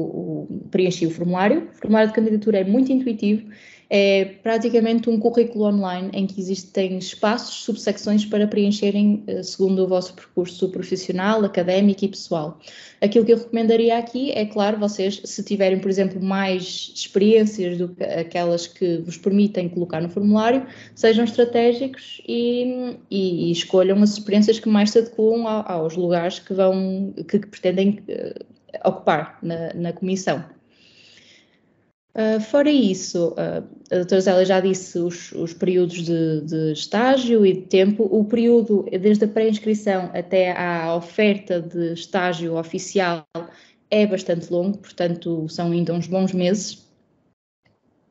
o, preenchi o formulário. O formulário de candidatura é muito intuitivo é praticamente um currículo online em que existem espaços, subsecções para preencherem eh, segundo o vosso percurso profissional, académico e pessoal. Aquilo que eu recomendaria aqui é, claro, vocês, se tiverem, por exemplo, mais experiências do que aquelas que vos permitem colocar no formulário, sejam estratégicos e, e, e escolham as experiências que mais se adequam aos lugares que vão, que pretendem eh, ocupar na, na comissão. Ah, fora isso, uh, a doutora Zélia já disse os, os períodos de, de, estágio e de tempo. O período desde a pré-inscrição até à oferta de estágio oficial é bastante longo, portanto, são ainda uns bons meses.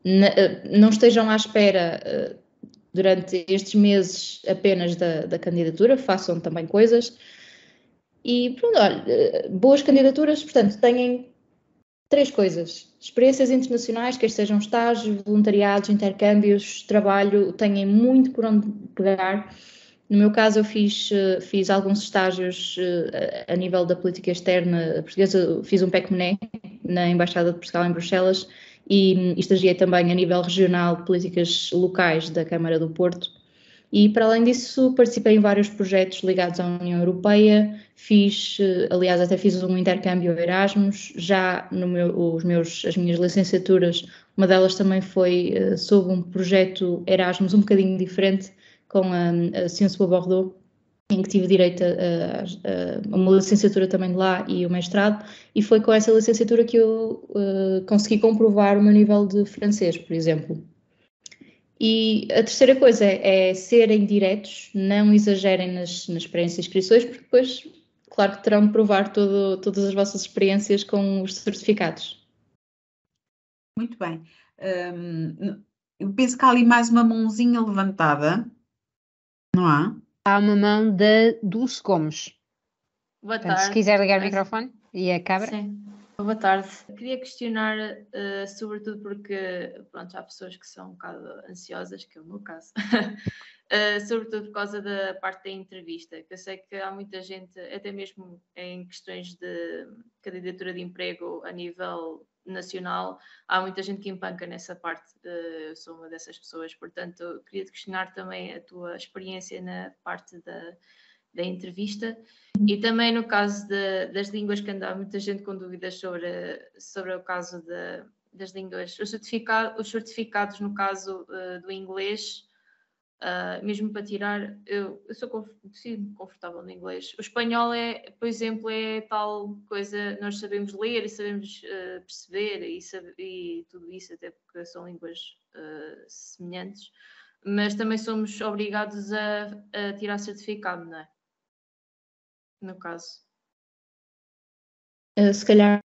Na, uh, não estejam à espera durante estes meses apenas da, da candidatura, façam também coisas. E pronto, olha, boas candidaturas, portanto, têm três coisas Experiências internacionais, quer sejam estágios, voluntariados, intercâmbios, trabalho, têm muito por onde pegar. No meu caso, eu fiz, eh, fiz alguns estágios eh, a nível da política externa portuguesa, fiz um PECMENE na Embaixada de Portugal em Bruxelas e, hum, estagiei também a nível regional políticas locais da Câmara do Porto. E para além disso, participei em vários projetos ligados à União Europeia, fiz, eh, aliás, até fiz um intercâmbio Erasmus, já no meu, os meus, as minhas licenciaturas, uma delas também foi uh, sobre um projeto Erasmus um bocadinho diferente, com a, a Sciences Po Bordeaux, em que tive direito a, a, a, uma licenciatura também de lá e o mestrado, e foi com essa licenciatura que eu uh, consegui comprovar o meu nível de francês, por exemplo. E a terceira coisa é, é, serem diretos, não exagerem nas, nas experiências inscrições, porque depois, claro que terão de provar todo, todas as vossas experiências com os certificados. Muito bem. Hum, eu penso que há ali mais uma mãozinha levantada, não há? Há uma mão da Dulce Gomes. Boa tarde. Portanto, se quiser ligar o microfone e é a Cabra. Sim. Boa tarde. Queria questionar, uh, sobretudo porque pronto, há pessoas que são um bocado ansiosas, que é o meu caso, uh, sobretudo por causa da parte da entrevista, que eu sei que há muita gente, até mesmo em questões de candidatura de emprego a nível nacional, há muita gente que empanca nessa parte, uh, eu sou uma dessas pessoas, portanto, queria te questionar também a tua experiência na parte da da entrevista. E também no caso de, das línguas, que anda muita gente com dúvidas sobre, sobre o caso de, das línguas. Os, certificado, os certificados, no caso uh, do inglês, uh, mesmo para tirar, eu, eu sou conf, confortável no inglês. O espanhol, é, por exemplo, é tal coisa, nós sabemos ler e sabemos uh, perceber e, e, tudo isso, até porque são línguas semelhantes, mas também somos obrigados a, a tirar certificado, não é? no caso? Ah, se calhar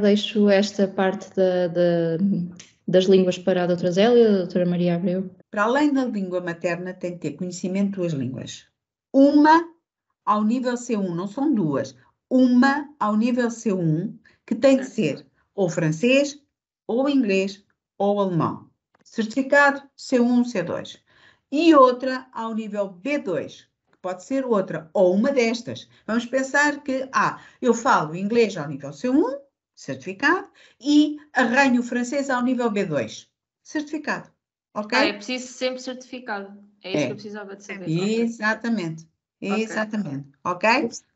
deixo esta parte da, da, das línguas para a doutora Zélia, a doutora Maria Abreu. Para além da língua materna, tem que ter conhecimento de duas línguas. Uma ao nível C1, não são duas. Uma ao nível C1, que tem que ser ou francês, ou inglês, ou alemão. Certificado C1, C2. E outra ao nível B2, pode ser outra, ou uma destas. Vamos pensar que, ah, eu falo inglês ao nível C1, certificado, e arranho francês ao nível B2, certificado. Ok? Ah, é preciso sempre certificado. É isso é. que eu precisava de saber. Exatamente. Exatamente, ok?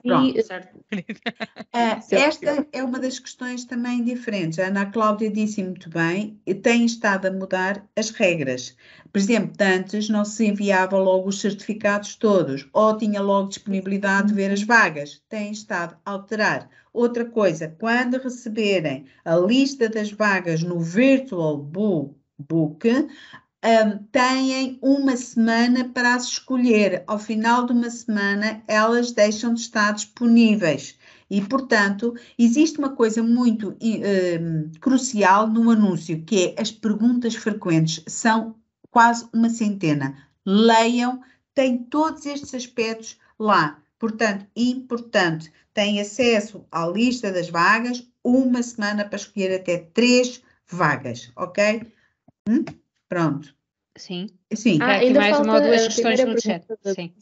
Pronto. Uh, esta é uma das questões também diferentes. A Ana Cláudia disse muito bem, tem estado a mudar as regras. Por exemplo, antes não se enviava logo os certificados todos, ou tinha logo disponibilidade de ver as uhum. vagas. Tem estado a alterar. Outra coisa, quando receberem a lista das vagas no Virtual book, um, têm uma semana para as escolher. Ao final de uma semana, elas deixam de estar disponíveis. E, portanto, existe uma coisa muito crucial no anúncio, que é as perguntas frequentes. São quase uma centena. Leiam, tem todos estes aspectos lá. Portanto, importante, tem acesso à lista das vagas, uma semana para escolher até três vagas, ok? Hum? Pronto. Sim. Sim. Ah, é, aqui mais uma ou duas questões no chat. Sim.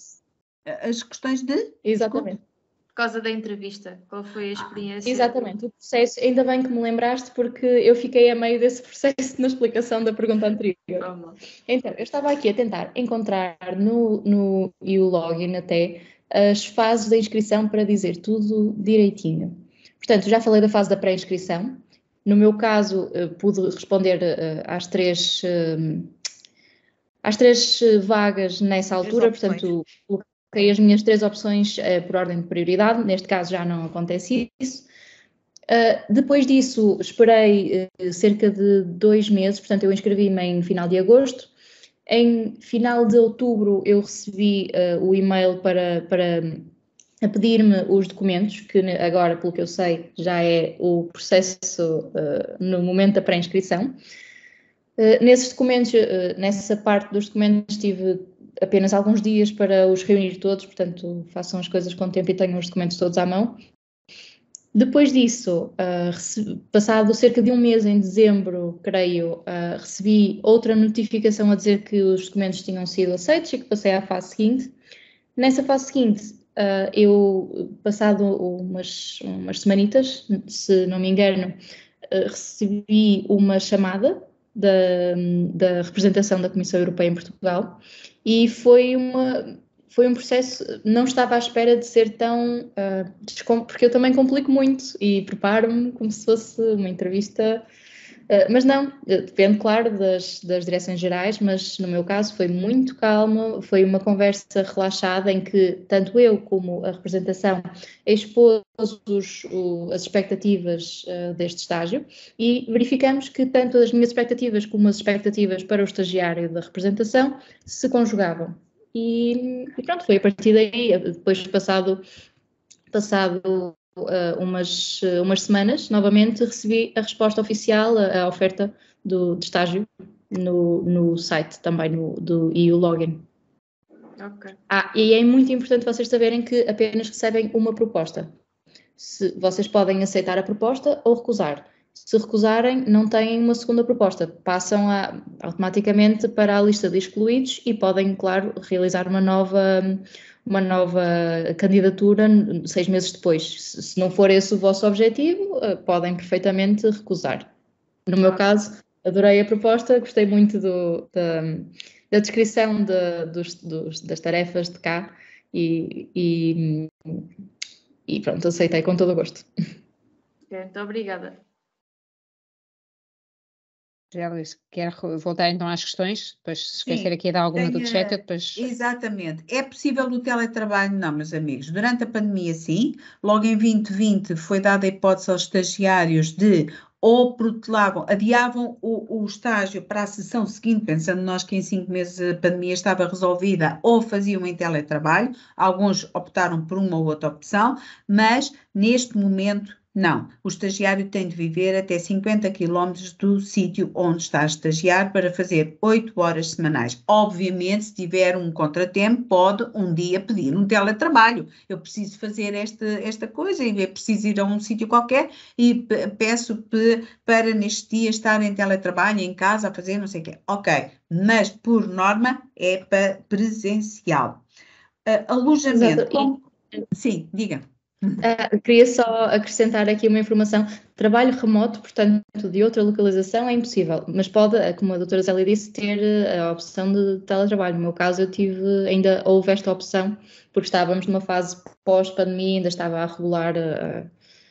Eh, as questões de? Exatamente. Desculpa. Por causa da entrevista, qual foi a experiência? Exatamente, o processo, ainda bem que me lembraste, porque eu fiquei a meio desse processo na explicação da pergunta anterior. Oh, então, eu estava aqui a tentar encontrar no, no e o login até as fases da inscrição para dizer tudo direitinho. Portanto, já falei da fase da pré-inscrição, no meu caso, eh, pude responder eh, às três, ehm, às três eh, vagas nessa altura, portanto, coloquei as minhas três opções por ordem de prioridade. Neste caso, já não acontece isso. depois disso, esperei cerca de dois meses, portanto, eu inscrevi-me em final de agosto. Em final de outubro, eu recebi o e-mail para, para a pedir-me os documentos, que agora, pelo que eu sei, já é o processo uh, no momento da pré-inscrição. Uh, nesses documentos, uh, nessa parte dos documentos, tive apenas alguns dias para os reunir todos, portanto, façam as coisas com tempo e tenham os documentos todos à mão. Depois disso, passado cerca de um mês, em dezembro, creio, recebi outra notificação a dizer que os documentos tinham sido aceitos e que passei à fase seguinte. Nessa fase seguinte, Uh, eu, passado umas, umas semanitas, se não me engano, uh, recebi uma chamada da, da representação da Comissão Europeia em Portugal e foi uma, foi um processo, não estava à espera de ser tão. Uh, porque eu também complico muito e preparo-me como se fosse uma entrevista eh, mas não, eh, depende, claro, das, das direções gerais, mas no meu caso foi muito calmo, foi uma conversa relaxada em que tanto eu como a representação expôs os, o, as expectativas uh, deste estágio e verificamos que tanto as minhas expectativas como as expectativas para o estagiário da representação se conjugavam. E, e pronto, foi a partir daí, depois passado passado uh, umas, eh, umas semanas, novamente recebi a resposta oficial, a, a oferta do, de estágio no, no site também no, do o Login. Okay. Ah, e é muito importante vocês saberem que apenas recebem uma proposta. Se vocês podem aceitar a proposta ou recusar. Se recusarem, não têm uma segunda proposta, passam a, automaticamente para a lista de excluídos e podem, claro, realizar uma nova uma nova candidatura seis meses depois. Se não for esse o vosso objetivo, eh, podem perfeitamente recusar. No meu caso, adorei a proposta, gostei muito do, da, da, descrição de, dos, dos, das tarefas de cá e, e, e pronto, aceitei com todo o gosto. Muito obrigada já quer voltar então às questões, depois se esquecer Sim, aqui de alguma tenho, do chat, depois... Exatamente. É possível o teletrabalho? Não, meus amigos. Durante a pandemia, sim. Logo em 2020 foi dada a hipótese aos estagiários de ou protelavam, adiavam o, o, estágio para a sessão seguinte, pensando nós que em cinco meses a pandemia estava resolvida, ou faziam em teletrabalho, alguns optaram por uma ou outra opção, mas neste momento não, o estagiário tem de viver até 50 quilómetros do sítio onde está a estagiar para fazer 8 horas semanais. Obviamente, se tiver um contratempo, pode um dia pedir um teletrabalho. Eu preciso fazer esta, esta coisa, e é preciso ir a um sítio qualquer e peço para neste dia estar em teletrabalho, em casa, a fazer não sei o quê. Ok, mas por norma é para presencial. Uh, alojamento. Exato. Sim, diga. Ah, queria só acrescentar aqui uma informação. Trabalho remoto, portanto, de outra localização é impossível, mas pode, como a doutora Zélia disse, ter ah, a opção de teletrabalho. No meu caso, eu tive, ainda houve esta opção, porque estávamos numa fase pós-pandemia, ainda estava a regular, ah,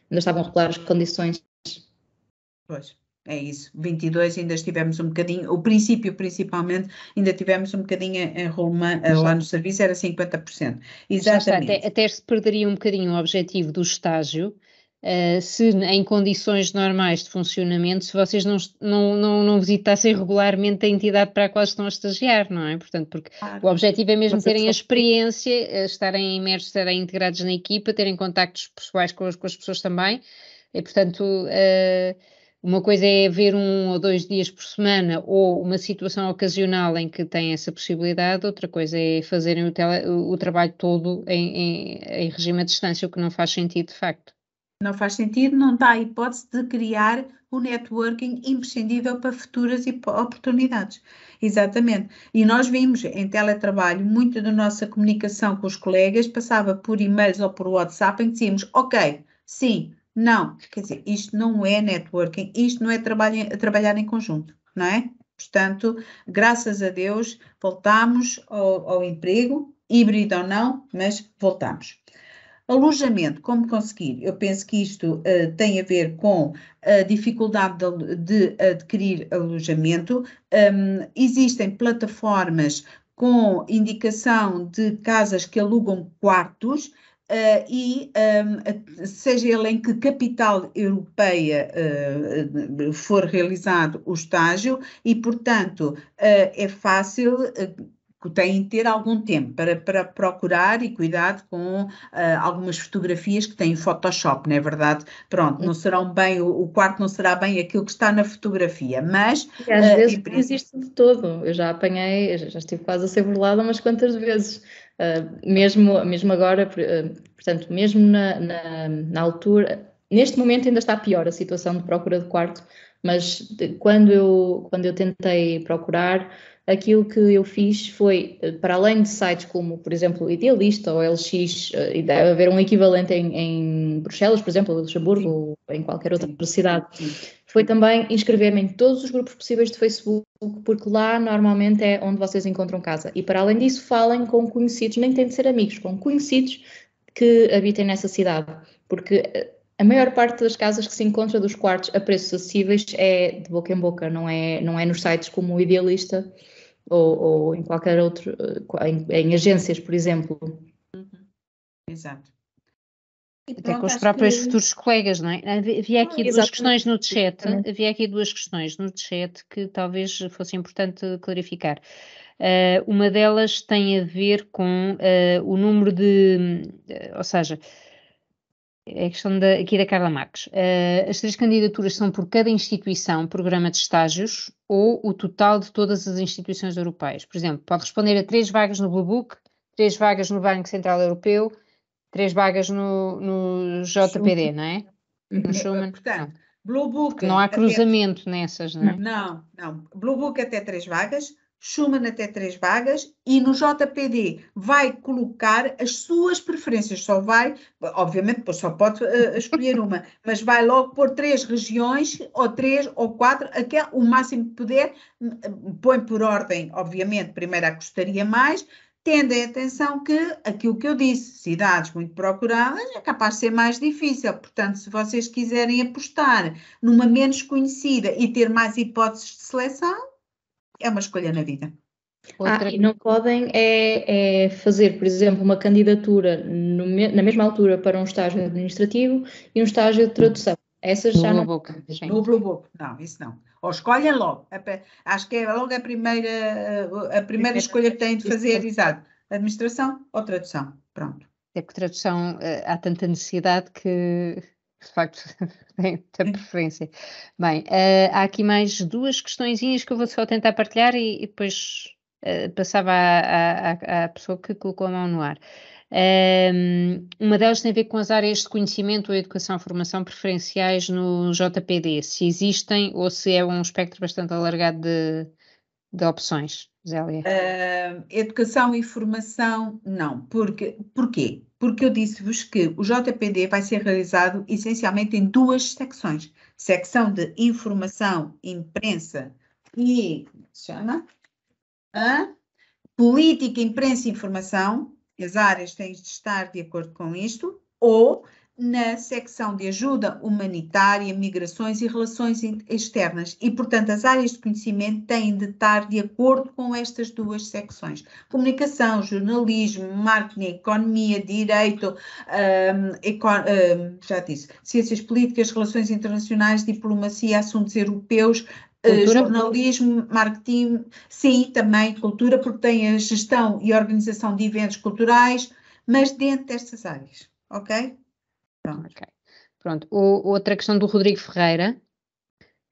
ainda estavam a regular as condições. Pois. É isso, 22 ainda estivemos um bocadinho, o princípio principalmente, ainda tivemos um bocadinho em Roma, lá no serviço, era 50%. Exatamente. Até, até, se perderia um bocadinho o objetivo do estágio, uh, se em condições normais de funcionamento, se vocês não, não, não, não visitassem regularmente a entidade para a qual estão a estagiar, não é? Portanto, porque claro. o objetivo é mesmo Mas terem a experiência, eh, estarem imersos, estarem integrados na equipa, terem contactos pessoais com as, com as pessoas também, e portanto... Uh, uma coisa é ver um ou dois dias por semana ou uma situação ocasional em que tem essa possibilidade, outra coisa é fazerem o, tele, o trabalho todo em, em, em regime à distância, o que não faz sentido de facto. Não faz sentido, não dá a hipótese de criar o networking imprescindível para futuras oportunidades. Exatamente. E nós vimos em teletrabalho, muito da nossa comunicação com os colegas passava por e-mails ou por WhatsApp em que dizíamos, ok, sim, não, quer dizer, isto não é networking, isto não é trabalho, trabalhar em conjunto, não é? Portanto, graças a Deus, voltamos ao, ao emprego, híbrido ou não, mas voltamos. Alojamento, como conseguir? Eu penso que isto uh, tem a ver com a dificuldade de, de adquirir alojamento. Um, existem plataformas com indicação de casas que alugam quartos, uh, e um, seja ele em que capital europeia uh, for realizado o estágio e, portanto, uh, é fácil hum, que têm de ter algum tempo para, para procurar e cuidado com uh, algumas fotografias que têm Photoshop, não é verdade? Pronto, não serão bem, o, o quarto não será bem aquilo que está na fotografia, mas... E às uh, vezes e... existe de todo, eu já apanhei, já estive quase a ser burlada umas quantas vezes, ah, mesmo, mesmo agora, ah, portanto, mesmo na, na, na, altura, neste momento ainda está pior a situação de procura de quarto, mas de, quando, eu, quando eu tentei procurar, aquilo que eu fiz foi, ah, para além de sites como, por exemplo, Idealista ou LX, e deve haver um equivalente em, em Bruxelas, por exemplo, Luxemburgo, ou em qualquer outra cidade foi também inscrever-me em todos os grupos possíveis de Facebook, porque lá normalmente é onde vocês encontram casa. E para além disso, falem com conhecidos, nem tem de ser amigos, com conhecidos que habitem nessa cidade, porque eh, a maior parte das casas que se encontra dos quartos a preços acessíveis é de boca em boca, não é, não é nos sites como o Idealista ou, ou em qualquer outro, eh, em, em agências, por exemplo. Uhum. Exato. Até com os próprios que... É futuros colegas, não é? Havia ah, aqui ah, duas questões no chat, havia aqui duas questões no chat que talvez fosse importante clarificar. Uh, uma delas tem a ver com uh, o número de, uh, ou seja, é a questão da, aqui da Carla Marques. as três candidaturas são por cada instituição, programa de estágios ou o total de todas as instituições europeias. Por exemplo, pode responder a três vagas no Blue Book, três vagas no Banco Central Europeu, três vagas no, no JPD, Schumann. não é? Uhum. No Schumann. Portanto, Blue Book. Não há cruzamento até... nessas, não é? Não, não. Blue Book até três vagas, Schumann até três vagas e no JPD vai colocar as suas preferências, só vai, obviamente, só pode uh, escolher uma, mas vai logo por três regiões, ou três, ou quatro, aquele, o máximo que puder, hum, hum, põe por ordem, obviamente, primeiro a que gostaria mais, tendo em atenção que aquilo que eu disse, cidades muito procuradas, é capaz de ser mais difícil. Portanto, se vocês quiserem apostar numa menos conhecida e ter mais hipóteses de seleção, é uma escolha na vida. Outra... Ah, e não podem é, é, fazer, por exemplo, uma candidatura no, na mesma altura para um estágio administrativo e um estágio de tradução. Essas já não. Book, no Blue Book, não, isso não. Ou escolhem logo. Acho que é logo a primeira, a primeira escolha que têm de fazer, exato. Administração ou tradução. Pronto. É que tradução eh, há tanta necessidade que de facto tem preferência. Bem, uh, há aqui mais duas questõezinhas que eu vou só tentar partilhar e, e depois uh, passava à, à, à, pessoa que colocou a mão no ar. Um, uma delas tem a ver com as áreas de conhecimento ou educação formação preferenciais no JPD, se existem ou se é um espectro bastante alargado de, de opções, Zélia? Uh, educação e formação, não. Porque, porquê? Porque eu disse-vos que o JPD vai ser realizado essencialmente em duas secções. Secção de informação, imprensa e... É chama? Ah? Política, imprensa e informação as áreas têm de estar de acordo com isto, ou na secção de ajuda humanitária, migrações e relações externas. E, portanto, as áreas de conhecimento têm de estar de acordo com estas duas secções: comunicação, jornalismo, marketing, economia, direito, um, um, já disse, ciências políticas, relações internacionais, diplomacia, assuntos europeus, Cultura. Eh, jornalismo, marketing, sim, também cultura, porque tem a gestão e organização de eventos culturais, mas dentro destas áreas, ok? Pronto. Okay. Pronto. O, outra questão do Rodrigo Ferreira,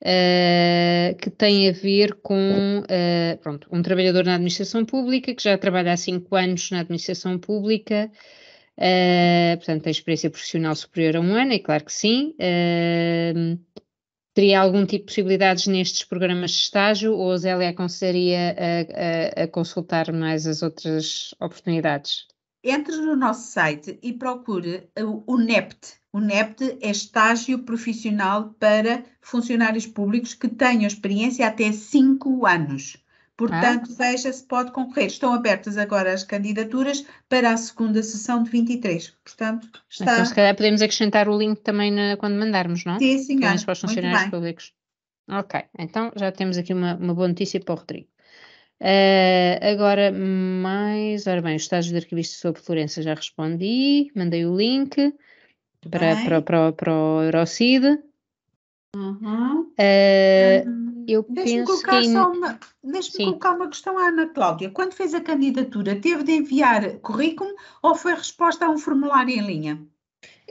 uh, que tem a ver com uh, pronto, um trabalhador na administração pública que já trabalha há cinco anos na administração pública. Uh, portanto, tem experiência profissional superior a um ano, é claro que sim teria algum tipo de possibilidades nestes programas de estágio ou a Zélia aconselharia a, a, a consultar mais as outras oportunidades? Entre no nosso site e procure uh, o NEPT. O NEPT é estágio profissional para funcionários públicos que tenham experiência até 5 anos. Portanto, ah. veja se pode concorrer. Estão abertas agora as candidaturas para a segunda sessão de 23. Portanto, então, está... Então, se calhar podemos acrescentar o link também na, quando mandarmos, não é? Sim, Sim, sim. Para os funcionários públicos. Ok, então já temos aqui uma, uma boa notícia para o Rodrigo. Uh, agora, mais. Ora bem, os estágios de arquivista sobre Florença já respondi, mandei o link para, para, para, para, o Eurocid. Uhum. Uh, uhum eu deixa-me colocar, que... É uma, colocar uma questão à Ana Cláudia. Quando fez a candidatura, teve de enviar currículo ou foi resposta a um formulário em linha?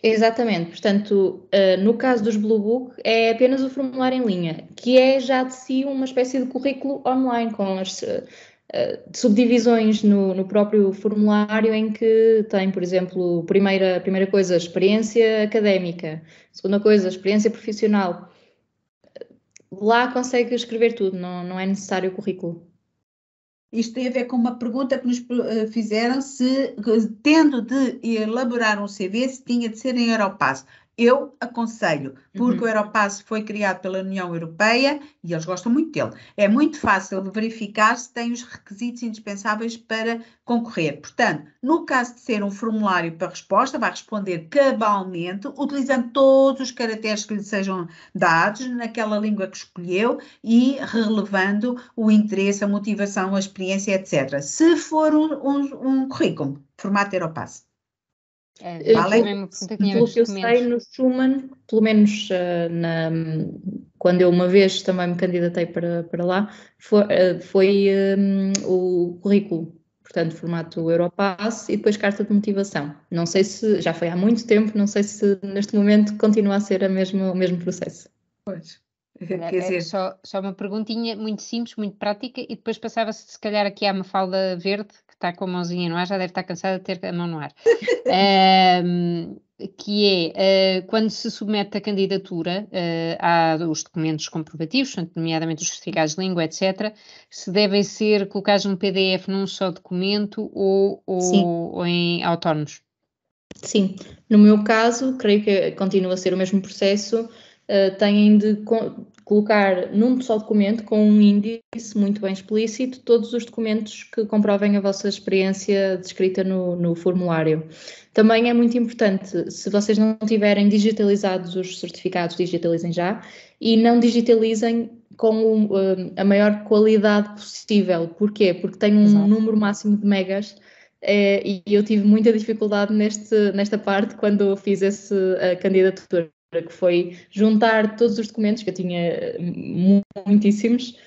Exatamente, portanto, eh, no caso dos Blue Book, é apenas o formulário em linha, que é já de si uma espécie de currículo online, com as eh, eh, subdivisões no, no próprio formulário, em que tem, por exemplo, primeira, primeira coisa, experiência académica, segunda coisa, experiência profissional, lá consegue escrever tudo, não, não é necessário o currículo. Isto tem a ver com uma pergunta que nos eh, fizeram se, eh, tendo de elaborar um CV, se tinha de ser em Europass eu aconselho, porque uhum. o Europass foi criado pela União Europeia e eles gostam muito dele. É muito fácil de verificar se tem os requisitos indispensáveis para concorrer. Portanto, no caso de ser um formulário para resposta, vai responder cabalmente, utilizando todos os caracteres que lhe sejam dados, naquela língua que escolheu e relevando o interesse, a motivação, a experiência, etc. Se for um, um, um currículo, formato Europass é, Além, pelo que eu sei, no Schumann, pelo menos uh, na, quando eu uma vez também me candidatei para, para lá, foi, uh, foi um, eh, o currículo, portanto, formato Europass e depois carta de motivação. Não sei se, já foi há muito tempo, não sei se neste momento continua a ser a mesma, o mesmo processo. Pois. Quer dizer... só, só uma perguntinha muito simples, muito prática, e depois passava-se, se calhar, aqui à Mafalda Verde, está com a mãozinha no ar, já deve estar tá cansada de ter a mão no ar. um, que é uh, quando se submete a candidatura uh, ah, aos documentos comprovativos, nomeadamente os certificados de língua, etc., se devem ser colocados no PDF num só documento ou, ou, ou em autónomos. Sim, no meu caso, creio que continua a ser o mesmo processo. Eh, têm de colocar num só documento, com um índice muito bem explícito, todos os documentos que comprovem a vossa experiência descrita no, no formulário. Também é muito importante, se vocês não tiverem digitalizados os certificados, digitalizem já e não digitalizem com eh, a maior qualidade possível. Porquê? Porque tem um Exato. número máximo de megas. É, e eu tive muita dificuldade neste, nesta parte quando fiz esse, a candidatura, que foi juntar todos os documentos, que eu tinha eh, muitíssimos,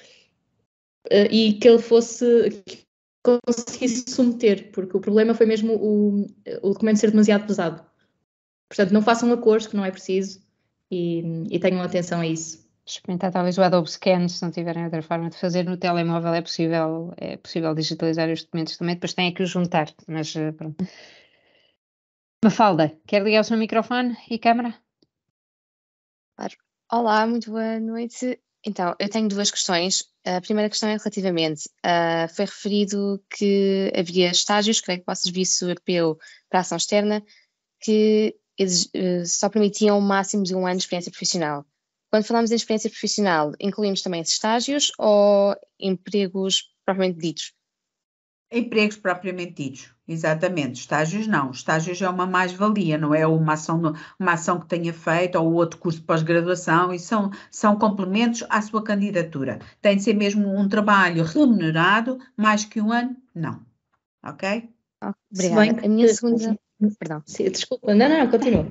eh, e que ele fosse, que conseguisse submeter, porque o problema foi mesmo o, o documento ser demasiado pesado. Portanto, não façam acordos que não é preciso e, e tenham atenção a isso. Experimentar talvez o Adobe Scan, se não tiverem outra forma de fazer no telemóvel, é possível, é possível digitalizar os documentos também, depois têm que os juntar, mas eh, pronto. Mafalda, quer ligar o seu microfone e câmara? Claro. Olá, muito boa noite. Então, eu tenho duas questões. A primeira questão é relativamente. Uh, foi referido que havia estágios, creio que para o Serviço Europeu para a Ação Externa, que eles, uh, só permitiam o máximo de um ano de experiência profissional. Quando falamos em experiência profissional, incluímos também estágios ou empregos propriamente ditos? Empregos propriamente ditos. Exatamente, estágios não. Estágios é uma mais-valia, não é uma ação, uma ação que tenha feito ou outro curso de pós-graduação, e são, são complementos à sua candidatura. Tem de ser mesmo um trabalho remunerado, mais que um ano, não. Ok? Obrigada. Se a minha segunda. Perdão. Sim, desculpa, não, não, não, continua.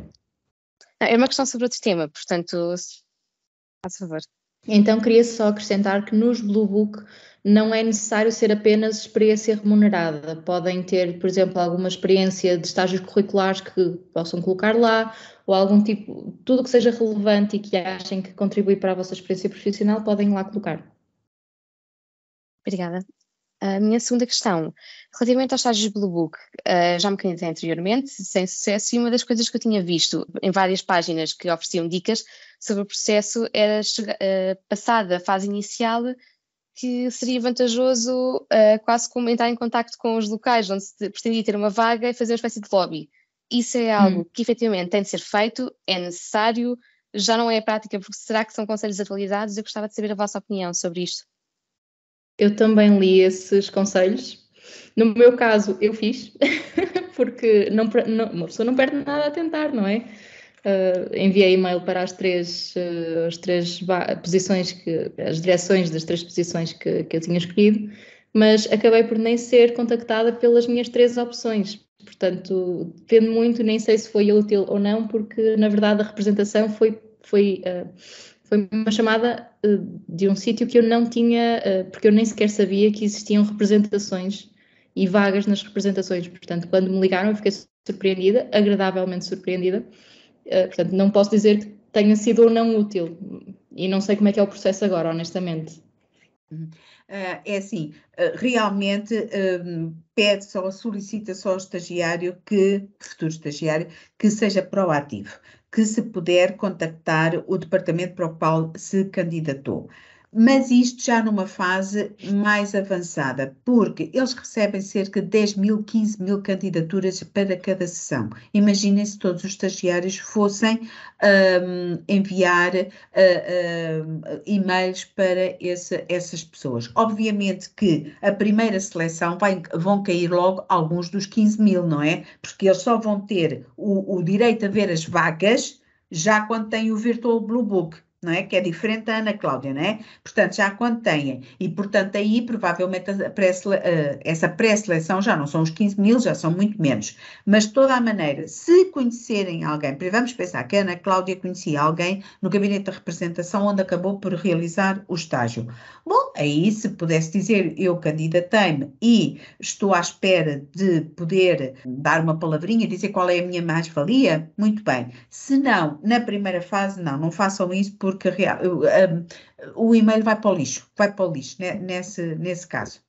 É uma questão sobre outro tema, portanto, faz favor. Então, queria só acrescentar que nos Blue Book não é necessário ser apenas experiência remunerada. Podem ter, por exemplo, alguma experiência de estágios curriculares que possam colocar lá, ou algum tipo, tudo que seja relevante e que achem que contribui para a vossa experiência profissional, podem lá colocar. Obrigada. A minha segunda questão, relativamente aos estágios Blue Book, eh, já me conheci anteriormente, sem sucesso, e uma das coisas que eu tinha visto em várias páginas que ofereciam dicas sobre o processo era chegar, eh, passar da fase inicial que seria vantajoso uh, quase como entrar em contato com os locais onde se pretendia ter uma vaga e fazer uma espécie de lobby. Isso é algo hum. que efetivamente tem de ser feito, é necessário, já não é a prática, porque será que são conselhos atualizados? Eu gostava de saber a vossa opinião sobre isto eu também li esses conselhos. No meu caso, eu fiz, porque não, não, uma pessoa não perde nada a tentar, não é? Uh, enviei e-mail para as três, uh, as três posições, que, as direções das três posições que, que eu tinha escolhido, mas acabei por nem ser contactada pelas minhas três opções. Portanto, depende muito, nem sei se foi útil ou não, porque na verdade a representação foi, foi uh, foi uma chamada uh, de um sítio que eu não tinha, uh, porque eu nem sequer sabia que existiam representações e vagas nas representações. Portanto, quando me ligaram, eu fiquei surpreendida, agradavelmente surpreendida. Uh, portanto, não posso dizer que tenha sido ou não útil. E não sei como é que é o processo agora, honestamente. Uhum. É assim, realmente pede-se ou solicita-se ao estagiário que, futuro estagiário, que seja proativo, que se puder contactar o departamento para o qual se candidatou mas isto já numa fase mais avançada, porque eles recebem cerca de 10 mil, 15 mil candidaturas para cada sessão. Imaginem se todos os estagiários fossem um, enviar uh, uh, e-mails para esse, essas pessoas. Obviamente que a primeira seleção vai, vão cair logo alguns dos 15 mil, não é? Porque eles só vão ter o, o direito a ver as vagas já quando têm o Virtual Blue Book não é? Que é diferente da Ana Cláudia, não é? Portanto, já quando têm, e portanto aí provavelmente a pré eh, essa pré-seleção já não são os 15 mil, já são muito menos. Mas de toda a maneira, se conhecerem alguém, vamos pensar que a Ana Cláudia conhecia alguém no gabinete de representação onde acabou por realizar o estágio. Bom, aí se pudesse dizer eu candidatei-me e estou à espera de poder dar uma palavrinha, dizer qual é a minha mais-valia, muito bem. Se não, na primeira fase, não, não façam isso por porque real, um, o e-mail vai para o lixo, vai para o lixo né, nesse, nesse caso.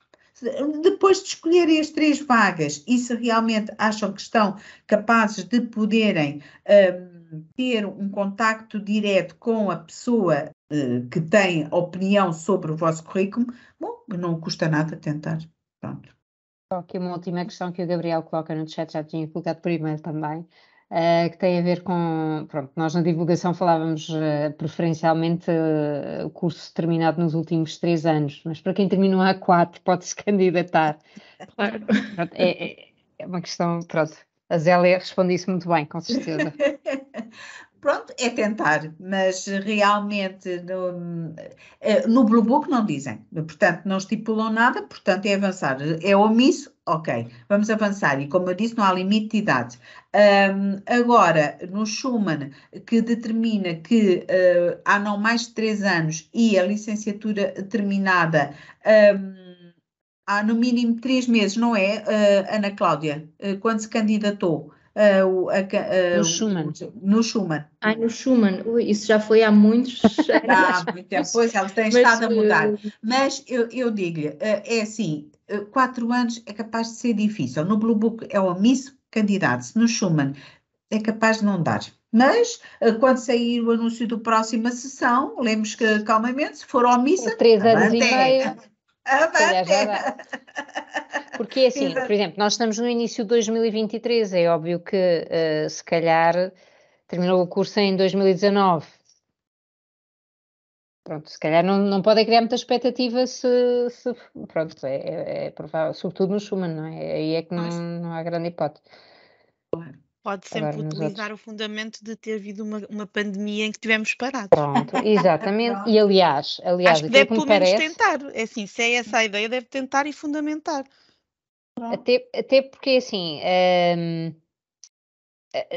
Depois de escolherem as três vagas e se realmente acham que estão capazes de poderem ter um contacto direto com a pessoa uh, que tem opinião sobre o vosso currículo, bom, não custa nada tentar. Pronto. Só que uma última questão que o Gabriel coloca no chat, já tinha colocado por e-mail também, uh, que tem a ver com. Pronto, nós na divulgação falávamos uh, preferencialmente eh, o curso terminado nos últimos três anos, mas para quem terminou há quatro pode-se candidatar. Claro. Pronto, é, é, é, uma questão. Pronto, a Zélia responde isso muito bem, com certeza. pronto, é tentar, mas realmente no, no Blue Book não dizem, portanto não estipulam nada, portanto é avançar, é omisso Ok, vamos avançar. E como eu disse, não há limite de idade. Um, agora, no Schumann, que determina que uh, há não mais de 3 anos e a licenciatura terminada um, há no mínimo 3 meses, não é, uh, Ana Cláudia? Uh, quando se candidatou? Uh, uh, no Schumann. No Schumann. Ah, no Schumann. Ui, isso já foi há muitos anos. há muito tempo. Pois, ela tem estado a mudar. Eh, Mas eu, eu digo-lhe, é assim, eh, quatro anos é capaz de ser difícil. No Blue Book é omisso candidato, se no Schuman é capaz de não dar. Mas, eh, quando sair o anúncio da próxima sessão, lemos que calmamente, se for omissa, três anos e meio. Porque é assim, Exato. por exemplo, nós estamos no início de 2023, é óbvio que uh, se calhar terminou o curso em 2019 pronto, se calhar não, não podem criar muita expectativa se, se pronto, é, é, é provável, sobretudo no Schumann, não é? Aí é que não, não há grande hipótese. Pode sempre Agora, utilizar o fundamento de ter havido uma, uma pandemia em que tivemos parado. Pronto, exatamente. Pronto. E aliás, aliás, Acho que é deve que pelo menos parece... tentar. É assim, se é essa a ideia, deve tentar e fundamentar. Até, até porque assim. Hum,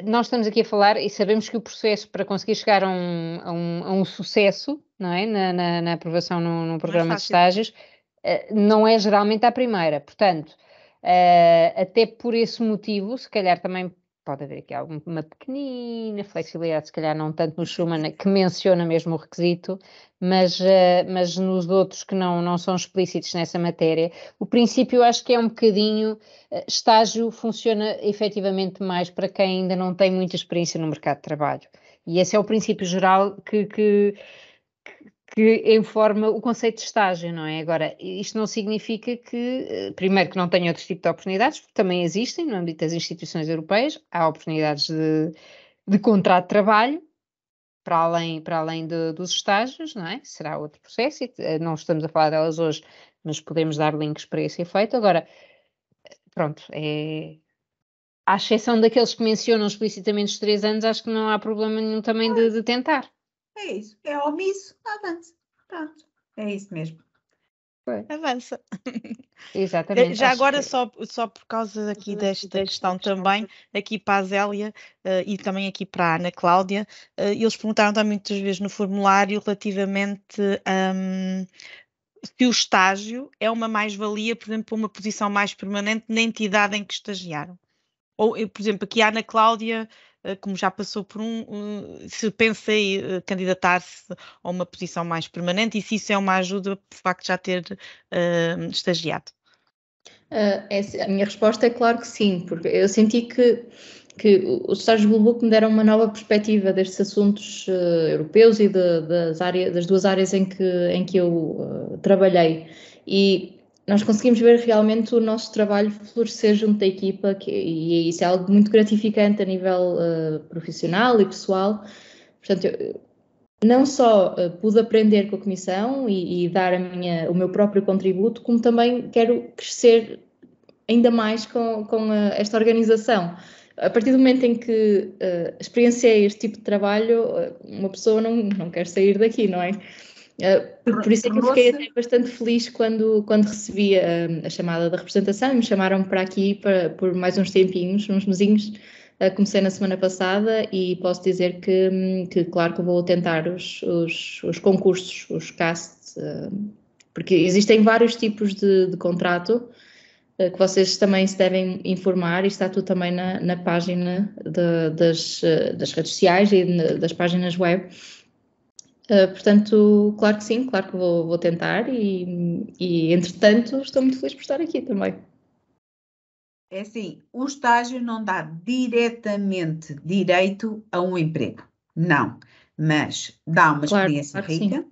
nós estamos aqui a falar e sabemos que o processo para conseguir chegar a um, a um, a um sucesso não é? na, na, na aprovação num, é programa de estágios eh, não é geralmente a primeira. Portanto, eh, até por esse motivo, se calhar também pode haver aqui alguma pequenina flexibilidade, se calhar não tanto no Schumann, que menciona mesmo o requisito, mas, eh, mas nos outros que não, não são explícitos nessa matéria. O princípio acho que é um bocadinho, eh, estágio funciona efetivamente mais para quem ainda não tem muita experiência no mercado de trabalho. E esse é o princípio geral que, que que informa o conceito de estágio, não é? Agora, isto não significa que, eh, primeiro, que não tenha outro tipo de oportunidades, porque também existem no âmbito das instituições europeias, há oportunidades de, de contrato de trabalho, para além, para além de, dos estágios, não é? Será outro processo, e eh, não estamos a falar delas hoje, mas podemos dar links para esse efeito. Agora, pronto, é, à exceção daqueles que mencionam explicitamente os três anos, acho que não há problema nenhum também de, de tentar. É isso. É omisso, avança. Pronto. É isso mesmo. Avança. Exatamente. Já agora, que... só, só por causa aqui uhum. desta questão também, aqui para a Zélia uh, e também aqui para a Ana Cláudia, uh, eles perguntaram também muitas vezes no formulário relativamente um, se o estágio é uma mais-valia, por exemplo, para uma posição mais permanente na entidade em que estagiaram. Ou, eh, por exemplo, aqui a Ana Cláudia eh, como já passou por um, se pensei eh, candidatar-se a uma posição mais permanente e se isso é uma ajuda por facto já ter uh, estagiado? Uh, essa, a minha resposta é claro que sim, porque eu senti que que os estágios Blue Book me deram uma nova perspectiva destes assuntos uh, europeus e de, das, área, das, duas áreas em que, em que eu uh, trabalhei. E nós conseguimos ver realmente o nosso trabalho florescer junto da equipa que, e isso é algo muito gratificante a nível uh, profissional e pessoal. Portanto, eu, não só uh, pude aprender com a comissão e, e dar minha, o meu próprio contributo, como também quero crescer ainda mais com, com a, eh, esta organização. A partir do momento em que uh, experienciei este tipo de trabalho, uma pessoa não, não quer sair daqui, não é? Eh, por, por isso é que eu fiquei bastante feliz quando, quando recebi a, eh, a, chamada da representação e me chamaram para aqui para, por mais uns tempinhos, uns mesinhos. Eh, comecei na semana passada e posso dizer que, hum, que claro que vou tentar os, os, os concursos, os casts, porque existem vários tipos de, de contrato que vocês também se devem informar e está tudo também na, na página de, das, das redes sociais e das páginas web ah, portanto, claro que sim, claro que vou, vou tentar e, e, entretanto, estou muito feliz por estar aqui também. É assim, o estágio não dá diretamente direito a um emprego, não, mas dá uma claro, experiência claro rica,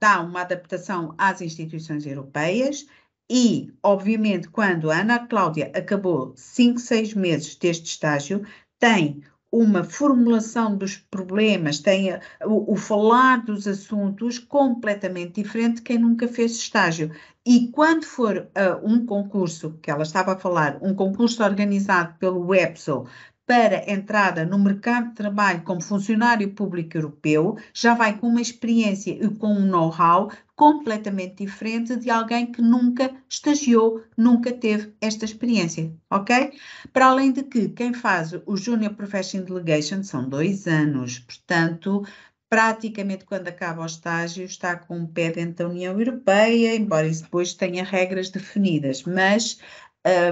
dá uma adaptação às instituições europeias e, obviamente, quando a Ana Cláudia acabou 5, 6 meses deste estágio, tem uma formulação dos problemas, tem o, o, falar dos assuntos completamente diferente de quem nunca fez estágio. E quando for uh, um concurso, que ela estava a falar, um concurso organizado pelo EPSO para entrada no mercado de trabalho como funcionário público europeu já vai com uma experiência e com um know-how completamente diferente de alguém que nunca estagiou, nunca teve esta experiência, ok? Para além de que quem faz o Junior Professional Delegation são dois anos, portanto, praticamente quando acaba o estágio está com o pé dentro da União Europeia, embora isso depois tenha regras definidas, mas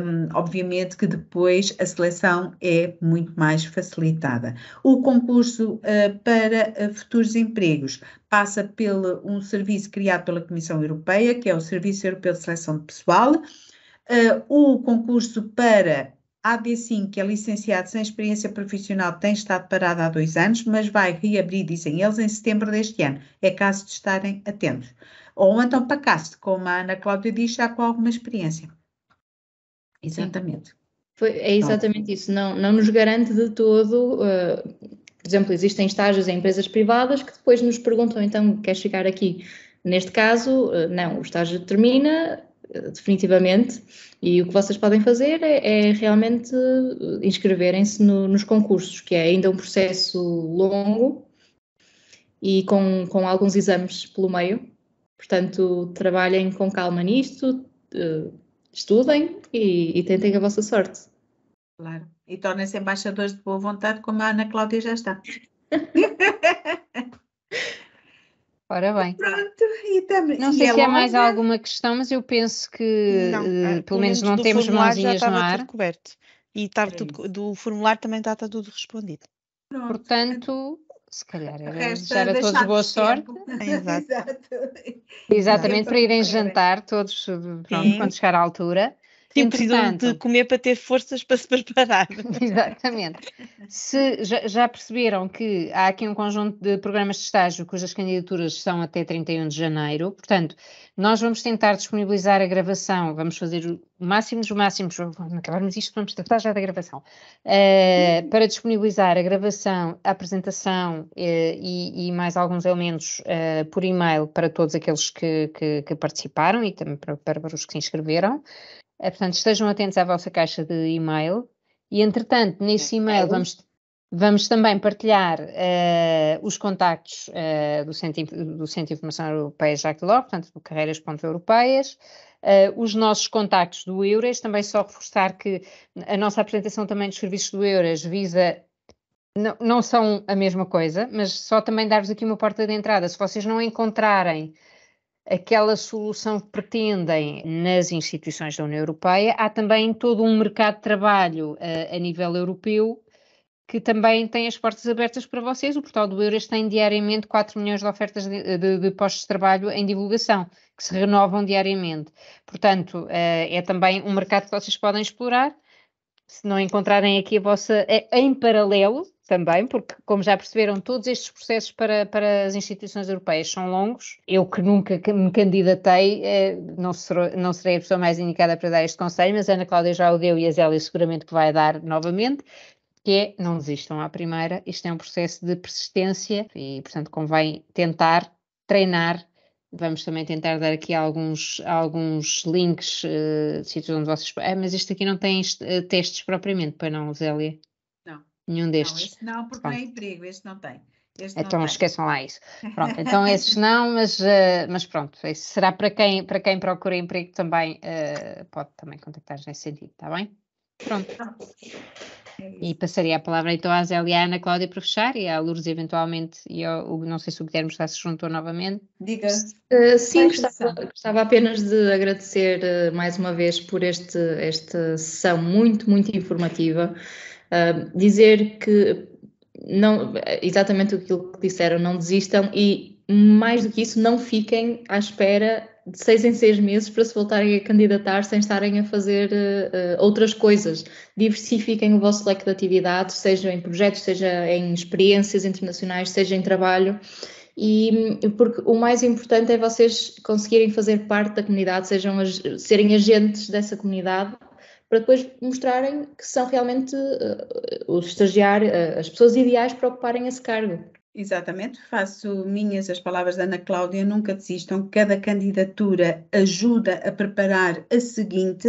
um, obviamente que depois a seleção é muito mais facilitada. O concurso uh, para ah, futuros empregos passa pelo um serviço criado pela Comissão Europeia, que é o Serviço Europeu de Seleção de Pessoal. Uh, o concurso para ad 5 que é licenciado sem experiência profissional, tem estado parado há dois anos, mas vai reabrir, dizem eles, em setembro deste ano. É caso de estarem atentos. Ou então para cá, como a Ana Cláudia diz, já com alguma experiência. Exatamente. Foi, é exatamente isso. Não, não nos garante de todo. Uh, por exemplo, existem estágios em empresas privadas que depois nos perguntam, então, quer chegar aqui? Neste caso, uh, não, o estágio termina eh, definitivamente e o que vocês podem fazer é, é realmente inscreverem-se no, nos concursos, que é ainda um processo longo e com, com alguns exames pelo meio. Portanto, trabalhem com calma nisto estudem e, e tentem a vossa sorte. Claro. E tornem-se embaixadores de boa vontade, como a Ana Cláudia já está. Ora bem. Pronto, e também. Não sei se há é mais alguma questão, mas eu penso que não, uh, pelo menos não temos mãozinhas já no ar. Tudo coberto. E estava tudo, do formulário também está, está tudo respondido. Pronto. Portanto, se calhar era Resta desejar a todos boa sorte. Exato. Exatamente, para irem jantar todos pronto, quando chegar à altura. Sim, precisam de comer para ter forças para se preparar. Exatamente. Se já, já, perceberam que há aqui um conjunto de programas de estágio cujas candidaturas são até 31 de janeiro, portanto, nós vamos tentar disponibilizar a gravação, vamos fazer o máximo dos máximos, vamos acabarmos isto, vamos tratar já da gravação, uh, para disponibilizar a gravação, a apresentação uh, e, e, mais alguns elementos uh, por e-mail para todos aqueles que, que, que participaram e também para, para os que se inscreveram. É, portanto, estejam atentos à vossa caixa de e-mail e, entretanto, nesse e-mail é vamos, vamos também partilhar uh, os contactos uh, do, Centro, do Centro de Informação Europeia Jacques Delors, portanto, do carreiras.europeias, uh, os nossos contactos do Eures, também só reforçar que a nossa apresentação também dos serviços do Eures visa não, não, são a mesma coisa, mas só também dar-vos aqui uma porta de entrada. Se vocês não encontrarem aquela solução que pretendem nas instituições da União Europeia, há também todo um mercado de trabalho a, eh, a nível europeu que também tem as portas abertas para vocês. O portal do Euras tem diariamente 4 milhões de ofertas de, de, de postos de trabalho em divulgação, que se renovam diariamente. Portanto, eh, é também um mercado que vocês podem explorar. Se não encontrarem aqui a vossa, eh, em paralelo, também, porque, como já perceberam, todos estes processos para, para as instituições europeias são longos. Eu, que nunca me candidatei, eh, não, ser, não serei a pessoa mais indicada para dar este conselho, mas a Ana Cláudia já o deu e a Zélia seguramente que vai dar novamente que é não desistam à primeira, isto é um processo de persistência e, portanto, convém tentar treinar. Vamos também tentar dar aqui alguns, alguns links uh, de sítios onde vocês. Ah, mas isto aqui não tem uh, testes propriamente, para não, Zélia? Nenhum destes. Não, não porque Pronto. não é emprego, este não tem. Este então não esqueçam lá isso. Pronto, então esses não, mas, uh, mas pronto, isso será para quem, para quem procura emprego também, uh, pode também contactar-nos nesse sentido, está bem? Pronto. Tá. É e passaria a palavra então à Zélia e à Ana Cláudia para fechar e à Lourdes eventualmente, e ao, não sei se o Guilherme já se juntou novamente. Diga. Uh, sim, gostava, gostava, apenas de agradecer mais uma vez por este, esta sessão muito, muito informativa. Uh, dizer que não, exatamente aquilo que disseram, não desistam e mais do que isso, não fiquem à espera de seis em seis meses para se voltarem a candidatar sem estarem a fazer uh, outras coisas. Diversifiquem o vosso leque de atividades, seja em projetos, seja em experiências internacionais, seja em trabalho. E hum, porque o mais importante é vocês conseguirem fazer parte da comunidade, sejam serem agentes dessa comunidade para depois mostrarem que são realmente uh, eh, os estagiários, uh, eh, as pessoas ideais para ocuparem esse cargo. Exatamente, faço minhas as palavras da Ana Cláudia, nunca desistam, cada candidatura ajuda a preparar a seguinte,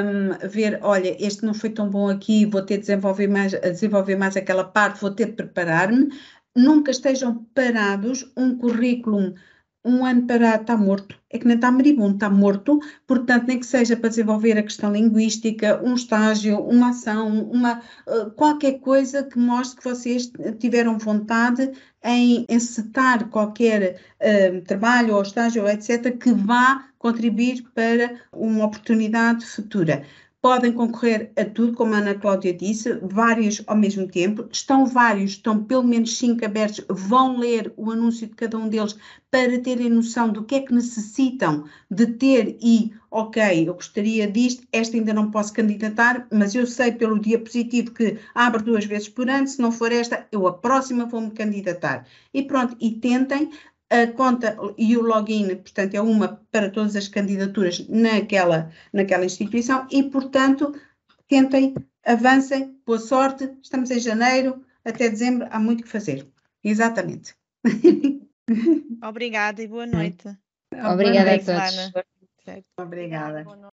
um, ver, olha, este não foi tão bom aqui, vou ter de desenvolver mais, desenvolver mais aquela parte, vou ter de preparar-me. Nunca estejam parados, um currículo um ano para está morto, é que nem está moribundo, está morto, portanto, nem que seja para desenvolver a questão linguística, um estágio, uma ação, uma, eh, qualquer coisa que mostre que vocês tiveram vontade em encetar qualquer eh, trabalho ou estágio, etc., que vá contribuir para uma oportunidade futura podem concorrer a tudo, como a Ana Cláudia disse, vários ao mesmo tempo. Estão vários, estão pelo menos cinco abertos. Vão ler o anúncio de cada um deles para terem noção do que é que necessitam de ter e, ok, eu gostaria disto, esta ainda não posso candidatar, mas eu sei pelo diapositivo que abro duas vezes por ano, se não for esta, eu a próxima vou-me candidatar. E pronto, e tentem a conta e o login, portanto, é uma para todas as candidaturas naquela, naquela instituição e, portanto, tentem, avancem, boa sorte, estamos em janeiro, até dezembro, há muito que fazer. Exatamente. Obrigada e boa noite. Obrigada, Obrigada a todos. Obrigada.